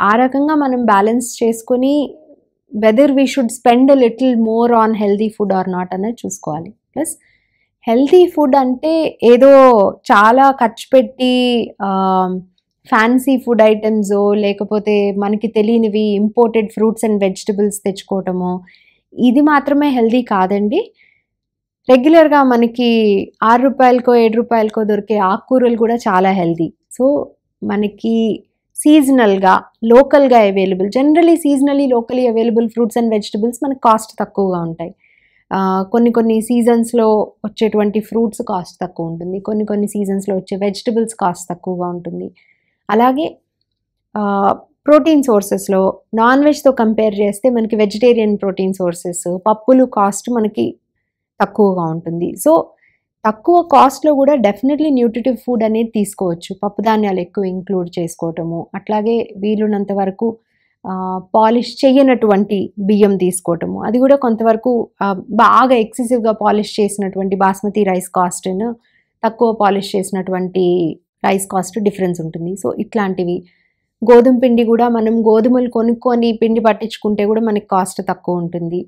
ఆ రకంగా మనం బ్యాలెన్స్ చేసుకొని whether we should spend little more on healthy food or not అనేది చూసుకోవాలి ప్లస్ హెల్దీ ఫుడ్ అంటే ఏదో చాలా ఖర్చు పెట్టి ఫ్యాన్సీ ఫుడ్ ఐటమ్స్ లేకపోతే మనకి తెలియనివి ఇంపోర్టెడ్ ఫ్రూట్స్ అండ్ వెజిటబుల్స్ తెచ్చుకోవటము ఇది మాత్రమే హెల్దీ కాదండి రెగ్యులర్గా మనకి ఆరు రూపాయలకో ఏడు రూపాయలకో దొరికే ఆకుకూరలు కూడా చాలా హెల్దీ సో మనకి సీజనల్గా లోకల్గా available generally seasonally locally available fruits and vegetables మనకి కాస్ట్ తక్కువగా ఉంటాయి కొన్ని కొన్ని సీజన్స్లో వచ్చేటువంటి ఫ్రూట్స్ కాస్ట్ తక్కువ ఉంటుంది కొన్ని కొన్ని సీజన్స్లో వచ్చే వెజిటబుల్స్ కాస్ట్ తక్కువగా ఉంటుంది అలాగే ప్రోటీన్ సోర్సెస్లో నాన్ వెజ్తో కంపేర్ చేస్తే మనకి వెజిటేరియన్ ప్రోటీన్ సోర్సెస్ పప్పులు కాస్ట్ మనకి తక్కువగా ఉంటుంది సో తక్కువ కాస్ట్లో కూడా డెఫినెట్లీ న్యూట్రిటివ్ ఫుడ్ అనేది తీసుకోవచ్చు పప్పు ధాన్యాలు ఎక్కువ ఇంక్లూడ్ చేసుకోవటము అట్లాగే వీలున్నంత వరకు పాలిష్ చేయనటువంటి బియ్యం తీసుకోవటము అది కూడా కొంతవరకు బాగా ఎక్సెసివ్గా పాలిష్ చేసినటువంటి బాస్మతి రైస్ కాస్ట్ను తక్కువ పాలిష్ చేసినటువంటి రైస్ కాస్ట్ డిఫరెన్స్ ఉంటుంది సో ఇట్లాంటివి గోధుమ పిండి కూడా మనం గోధుమలు కొనుక్కొని పిండి పట్టించుకుంటే కూడా మనకి కాస్ట్ తక్కువ ఉంటుంది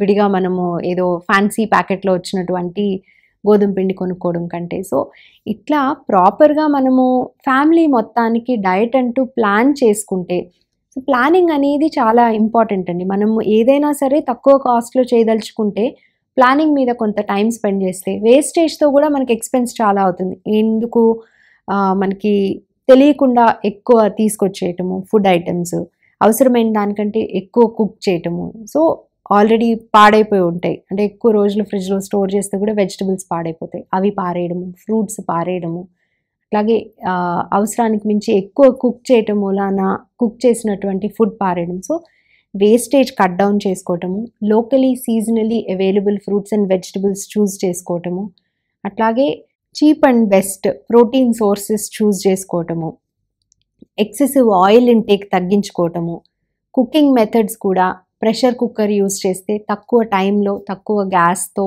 విడిగా మనము ఏదో ఫ్యాన్సీ ప్యాకెట్లో వచ్చినటువంటి గోధుమ పిండి కొనుక్కోవడం కంటే సో ఇట్లా ప్రాపర్గా మనము ఫ్యామిలీ మొత్తానికి డైట్ అంటూ ప్లాన్ చేసుకుంటే సో ప్లానింగ్ అనేది చాలా ఇంపార్టెంట్ అండి మనము ఏదైనా సరే తక్కువ కాస్ట్లో చేయదలుచుకుంటే ప్లానింగ్ మీద కొంత టైం స్పెండ్ చేస్తే వేస్టేజ్తో కూడా మనకి ఎక్స్పెన్స్ చాలా అవుతుంది ఎందుకు మనకి తెలియకుండా ఎక్కువ తీసుకొచ్చేయటము ఫుడ్ ఐటమ్స్ అవసరమైన దానికంటే ఎక్కువ కుక్ చేయటము సో ఆల్రెడీ పాడైపోయి ఉంటాయి అంటే ఎక్కువ రోజులు ఫ్రిడ్జ్లో స్టోర్ చేస్తే కూడా వెజిటబుల్స్ పాడైపోతాయి అవి పారేయడము ఫ్రూట్స్ పారేయడము అట్లాగే అవసరానికి మించి ఎక్కువ కుక్ చేయటం వలన కుక్ చేసినటువంటి ఫుడ్ పారేయడం సో వేస్టేజ్ కట్ డౌన్ చేసుకోవటము locally seasonally available fruits and vegetables choose చేసుకోవటము అట్లాగే cheap and best protein sources choose చేసుకోవటము ఎక్సెసివ్ ఆయిల్ ఇంటేక్ తగ్గించుకోవటము కుకింగ్ మెథడ్స్ కూడా ప్రెషర్ కుక్కర్ యూస్ చేస్తే తక్కువ టైంలో తక్కువ గ్యాస్తో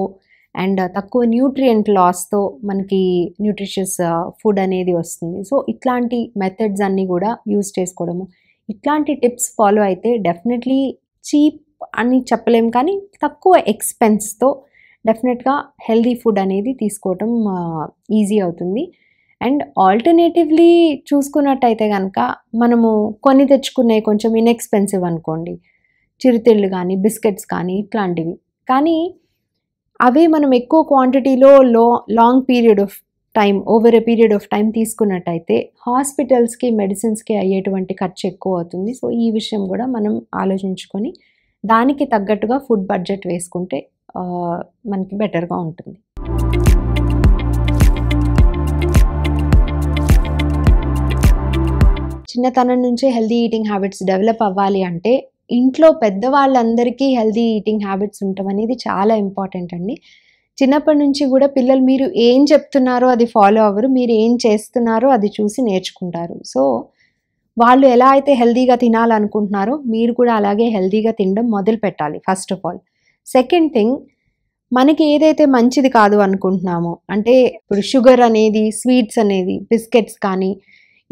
అండ్ తక్కువ న్యూట్రియంట్ లాస్తో మనకి న్యూట్రిషియస్ ఫుడ్ uh, అనేది వస్తుంది సో ఇట్లాంటి మెథడ్స్ అన్నీ కూడా యూస్ చేసుకోవడము ఇట్లాంటి టిప్స్ ఫాలో అయితే డెఫినెట్లీ చీప్ అని చెప్పలేం కానీ తక్కువ ఎక్స్పెన్స్తో డెఫినెట్గా హెల్దీ ఫుడ్ అనేది తీసుకోవటం ఈజీ అవుతుంది అండ్ ఆల్టర్నేటివ్లీ చూసుకున్నట్టయితే కనుక మనము కొని తెచ్చుకునే కొంచెం ఇన్ఎక్స్పెన్సివ్ అనుకోండి చిరుతిళ్ళు కానీ బిస్కెట్స్ కానీ ఇట్లాంటివి కానీ అవి మనం ఎక్కువ క్వాంటిటీలో లో long period of time over a period of time తీసుకున్నట్టయితే హాస్పిటల్స్కి మెడిసిన్స్కి అయ్యేటువంటి ఖర్చు ఎక్కువ అవుతుంది సో ఈ విషయం కూడా మనం ఆలోచించుకొని దానికి తగ్గట్టుగా ఫుడ్ బడ్జెట్ వేసుకుంటే మనకి బెటర్గా ఉంటుంది చిన్నతనం నుంచే హెల్దీ ఈటింగ్ హ్యాబిట్స్ డెవలప్ అవ్వాలి అంటే ఇంట్లో పెద్దవాళ్ళందరికీ హెల్దీ ఈటింగ్ హ్యాబిట్స్ ఉండటం అనేది చాలా ఇంపార్టెంట్ అండి చిన్నప్పటి నుంచి కూడా పిల్లలు మీరు ఏం చెప్తున్నారో అది ఫాలో అవ్వరు మీరు ఏం చేస్తున్నారో అది చూసి నేర్చుకుంటారు సో వాళ్ళు ఎలా అయితే హెల్దీగా తినాలనుకుంటున్నారో మీరు కూడా అలాగే హెల్దీగా తినడం మొదలు పెట్టాలి first of all second thing మనకి ఏదైతే మంచిది కాదు అనుకుంటున్నామో అంటే ఇప్పుడు షుగర్ అనేది స్వీట్స్ అనేది బిస్కెట్స్ కానీ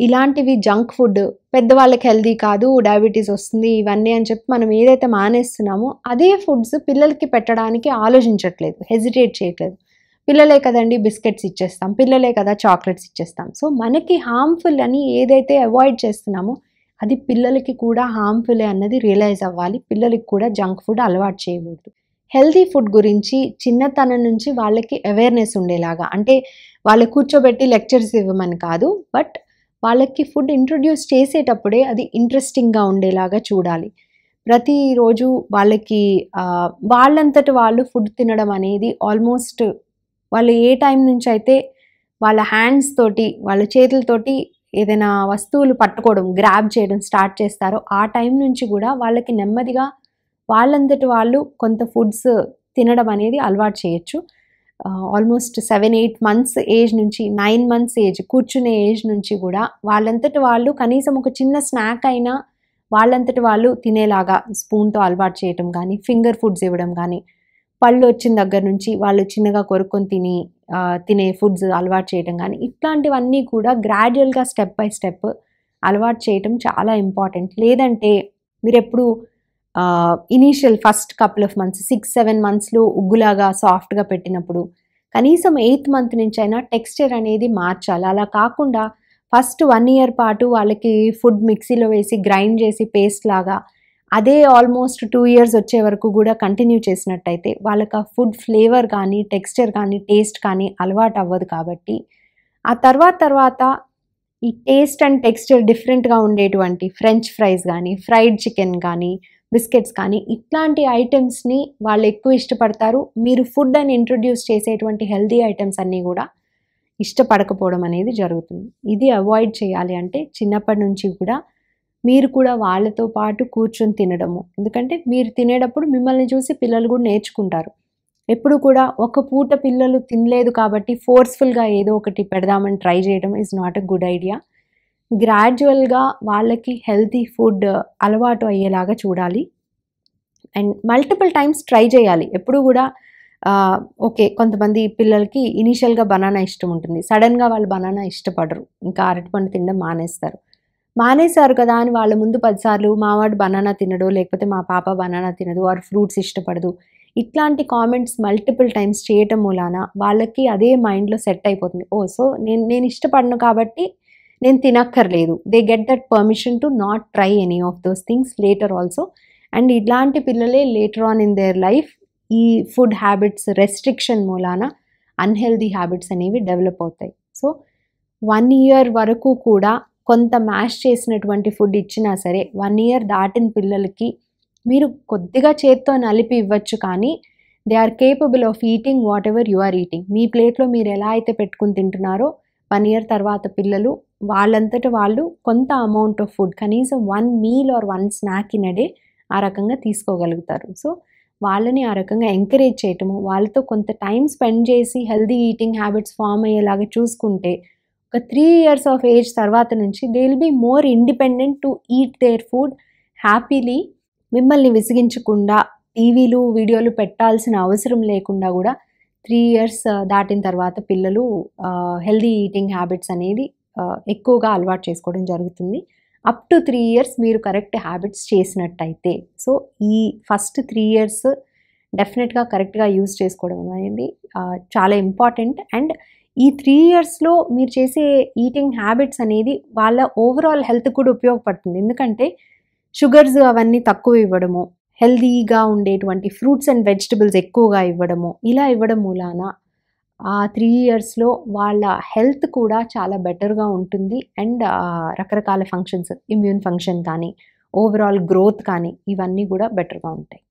ఇలాంటివి జంక్ ఫుడ్ పెద్దవాళ్ళకి హెల్దీ కాదు డయాబెటీస్ వస్తుంది ఇవన్నీ అని చెప్పి మనం ఏదైతే మానేస్తున్నామో అదే ఫుడ్స్ పిల్లలకి పెట్టడానికి ఆలోచించట్లేదు హెజిటేట్ చేయట్లేదు పిల్లలే కదండి బిస్కెట్స్ ఇచ్చేస్తాం పిల్లలే కదా చాక్లెట్స్ ఇచ్చేస్తాం సో మనకి హార్మ్ఫుల్ అని ఏదైతే అవాయిడ్ చేస్తున్నామో అది పిల్లలకి కూడా హార్మ్ఫుల్ అన్నది రియలైజ్ అవ్వాలి పిల్లలకి కూడా జంక్ ఫుడ్ అలవాటు చేయకూడదు హెల్దీ ఫుడ్ గురించి చిన్నతనం నుంచి వాళ్ళకి అవేర్నెస్ ఉండేలాగా అంటే వాళ్ళు కూర్చోబెట్టి లెక్చర్స్ ఇవ్వమని కాదు బట్ వాళ్ళకి ఫుడ్ ఇంట్రొడ్యూస్ చేసేటప్పుడే అది ఇంట్రెస్టింగ్గా ఉండేలాగా చూడాలి ప్రతిరోజు వాళ్ళకి వాళ్ళంతటి వాళ్ళు ఫుడ్ తినడం అనేది ఆల్మోస్ట్ వాళ్ళు ఏ టైం నుంచి అయితే వాళ్ళ హ్యాండ్స్ తోటి వాళ్ళ చేతులతోటి ఏదైనా వస్తువులు పట్టుకోవడం గ్రాబ్ చేయడం స్టార్ట్ చేస్తారో ఆ టైం నుంచి కూడా వాళ్ళకి నెమ్మదిగా వాళ్ళంతటి వాళ్ళు కొంత ఫుడ్స్ తినడం అనేది అలవాటు చేయొచ్చు almost seven eight months age నుంచి నైన్ మంత్స్ ఏజ్ కూర్చునే ఏజ్ నుంచి కూడా వాళ్ళంతటి వాళ్ళు కనీసం ఒక చిన్న స్నాక్ అయినా వాళ్ళంతటి వాళ్ళు తినేలాగా స్పూన్తో అలవాటు చేయడం కానీ ఫింగర్ ఫుడ్స్ ఇవ్వడం కానీ పళ్ళు వచ్చిన దగ్గర నుంచి వాళ్ళు చిన్నగా కొరుక్కొని తిని తినే ఫుడ్స్ అలవాటు చేయడం కానీ ఇట్లాంటివన్నీ కూడా గ్రాడ్యువల్గా స్టెప్ బై స్టెప్ అలవాటు చేయటం చాలా ఇంపార్టెంట్ లేదంటే మీరు ఎప్పుడు initial first couple of months six seven మంత్స్లో ఉగ్గులాగా సాఫ్ట్గా పెట్టినప్పుడు కనీసం ఎయిత్ మంత్ నుంచి అయినా టెక్స్చర్ అనేది మార్చాలి అలా కాకుండా ఫస్ట్ వన్ ఇయర్ పాటు వాళ్ళకి ఫుడ్ మిక్సీలో వేసి గ్రైండ్ చేసి పేస్ట్ లాగా అదే ఆల్మోస్ట్ టూ ఇయర్స్ వచ్చే వరకు కూడా కంటిన్యూ చేసినట్టయితే వాళ్ళకి ఆ ఫుడ్ ఫ్లేవర్ కానీ టెక్స్చర్ కానీ టేస్ట్ కానీ అలవాటు అవ్వదు కాబట్టి ఆ తర్వాత తర్వాత ఈ టేస్ట్ అండ్ టెక్స్చర్ డిఫరెంట్గా ఉండేటువంటి ఫ్రెంచ్ ఫ్రైస్ కానీ ఫ్రైడ్ చికెన్ కానీ బిస్కెట్స్ కానీ ఇట్లాంటి ఐటమ్స్ని వాళ్ళు ఎక్కువ ఇష్టపడతారు మీరు ఫుడ్ అని ఇంట్రొడ్యూస్ చేసేటువంటి హెల్దీ ఐటమ్స్ అన్నీ కూడా ఇష్టపడకపోవడం అనేది జరుగుతుంది ఇది అవాయిడ్ చేయాలి అంటే చిన్నప్పటి నుంచి కూడా మీరు కూడా వాళ్ళతో పాటు కూర్చొని తినడము ఎందుకంటే మీరు తినేటప్పుడు మిమ్మల్ని చూసి పిల్లలు కూడా నేర్చుకుంటారు ఎప్పుడు కూడా ఒక పూట పిల్లలు తినలేదు కాబట్టి ఫోర్స్ఫుల్గా ఏదో ఒకటి పెడదామని ట్రై చేయడం is not a good idea గ్రాడ్యువల్గా వాళ్ళకి హెల్తీ ఫుడ్ అలవాటు అయ్యేలాగా చూడాలి అండ్ మల్టిపుల్ టైమ్స్ ట్రై చేయాలి ఎప్పుడు కూడా ఓకే కొంతమంది పిల్లలకి ఇనీషియల్గా బనానా ఇష్టం ఉంటుంది సడన్గా వాళ్ళు బనానా ఇష్టపడరు ఇంకా అరటిపండు తినడం మానేస్తారు మానేశారు కదా అని వాళ్ళ ముందు పదిసార్లు మావాడు బనానా తినడు లేకపోతే మా పాప బనానా తినదు వారు ఫ్రూట్స్ ఇష్టపడదు ఇట్లాంటి కామెంట్స్ మల్టిపుల్ టైమ్స్ చేయటం మూలాన వాళ్ళకి అదే మైండ్లో సెట్ అయిపోతుంది ఓ సో నేను నేను ఇష్టపడను కాబట్టి నేను తినక్కర్లేదు they get that permission to not try any of those things later also and ఇట్లాంటి పిల్లలే later on in their life ఈ ఫుడ్ హ్యాబిట్స్ రెస్ట్రిక్షన్ మూలాన అన్హెల్దీ హ్యాబిట్స్ అనేవి డెవలప్ అవుతాయి సో వన్ ఇయర్ వరకు కూడా కొంత మ్యాష్ చేసినటువంటి ఫుడ్ ఇచ్చినా సరే వన్ ఇయర్ దాటిన పిల్లలకి మీరు కొద్దిగా చేత్తో నలిపి ఇవ్వచ్చు కానీ they are capable of eating whatever you are eating మీ ప్లేట్లో మీరు ఎలా అయితే పెట్టుకుని తింటున్నారో వన్ ఇయర్ తర్వాత పిల్లలు వాళ్ళంతట వాళ్ళు కొంత అమౌంట్ ఆఫ్ ఫుడ్ కనీసం one meal or one snack in day ఆ రకంగా తీసుకోగలుగుతారు సో వాళ్ళని ఆ రకంగా ఎంకరేజ్ చేయటము వాళ్ళతో కొంత టైం స్పెండ్ చేసి హెల్దీ ఈటింగ్ హ్యాబిట్స్ ఫామ్ అయ్యేలాగా చూసుకుంటే ఒక త్రీ ఇయర్స్ ఆఫ్ ఏజ్ తర్వాత నుంచి they will be more independent to eat their food happily మిమ్మల్ని విసిగించకుండా టీవీలు వీడియోలు పెట్టాల్సిన అవసరం లేకుండా కూడా త్రీ ఇయర్స్ uh, దాటిన తర్వాత పిల్లలు హెల్దీ ఈటింగ్ హ్యాబిట్స్ అనేది ఎక్కువగా అలవాటు చేసుకోవడం జరుగుతుంది అప్ టు త్రీ ఇయర్స్ మీరు కరెక్ట్ హ్యాబిట్స్ చేసినట్టయితే సో ఈ ఫస్ట్ త్రీ ఇయర్స్ డెఫినెట్గా కరెక్ట్గా యూజ్ చేసుకోవడం అనేది చాలా ఇంపార్టెంట్ అండ్ ఈ త్రీ ఇయర్స్లో మీరు చేసే ఈటింగ్ హ్యాబిట్స్ అనేది వాళ్ళ ఓవరాల్ హెల్త్ కూడా ఉపయోగపడుతుంది ఎందుకంటే షుగర్స్ అవన్నీ తక్కువ ఇవ్వడము హెల్దీగా ఉండేటువంటి ఫ్రూట్స్ అండ్ వెజిటబుల్స్ ఎక్కువగా ఇవ్వడము ఇలా ఇవ్వడం మూలాన ఆ త్రీ ఇయర్స్లో వాళ్ళ హెల్త్ కూడా చాలా బెటర్గా ఉంటుంది అండ్ రకరకాల ఫంక్షన్స్ ఇమ్యూన్ ఫంక్షన్ కానీ ఓవరాల్ గ్రోత్ కానీ ఇవన్నీ కూడా బెటర్గా ఉంటాయి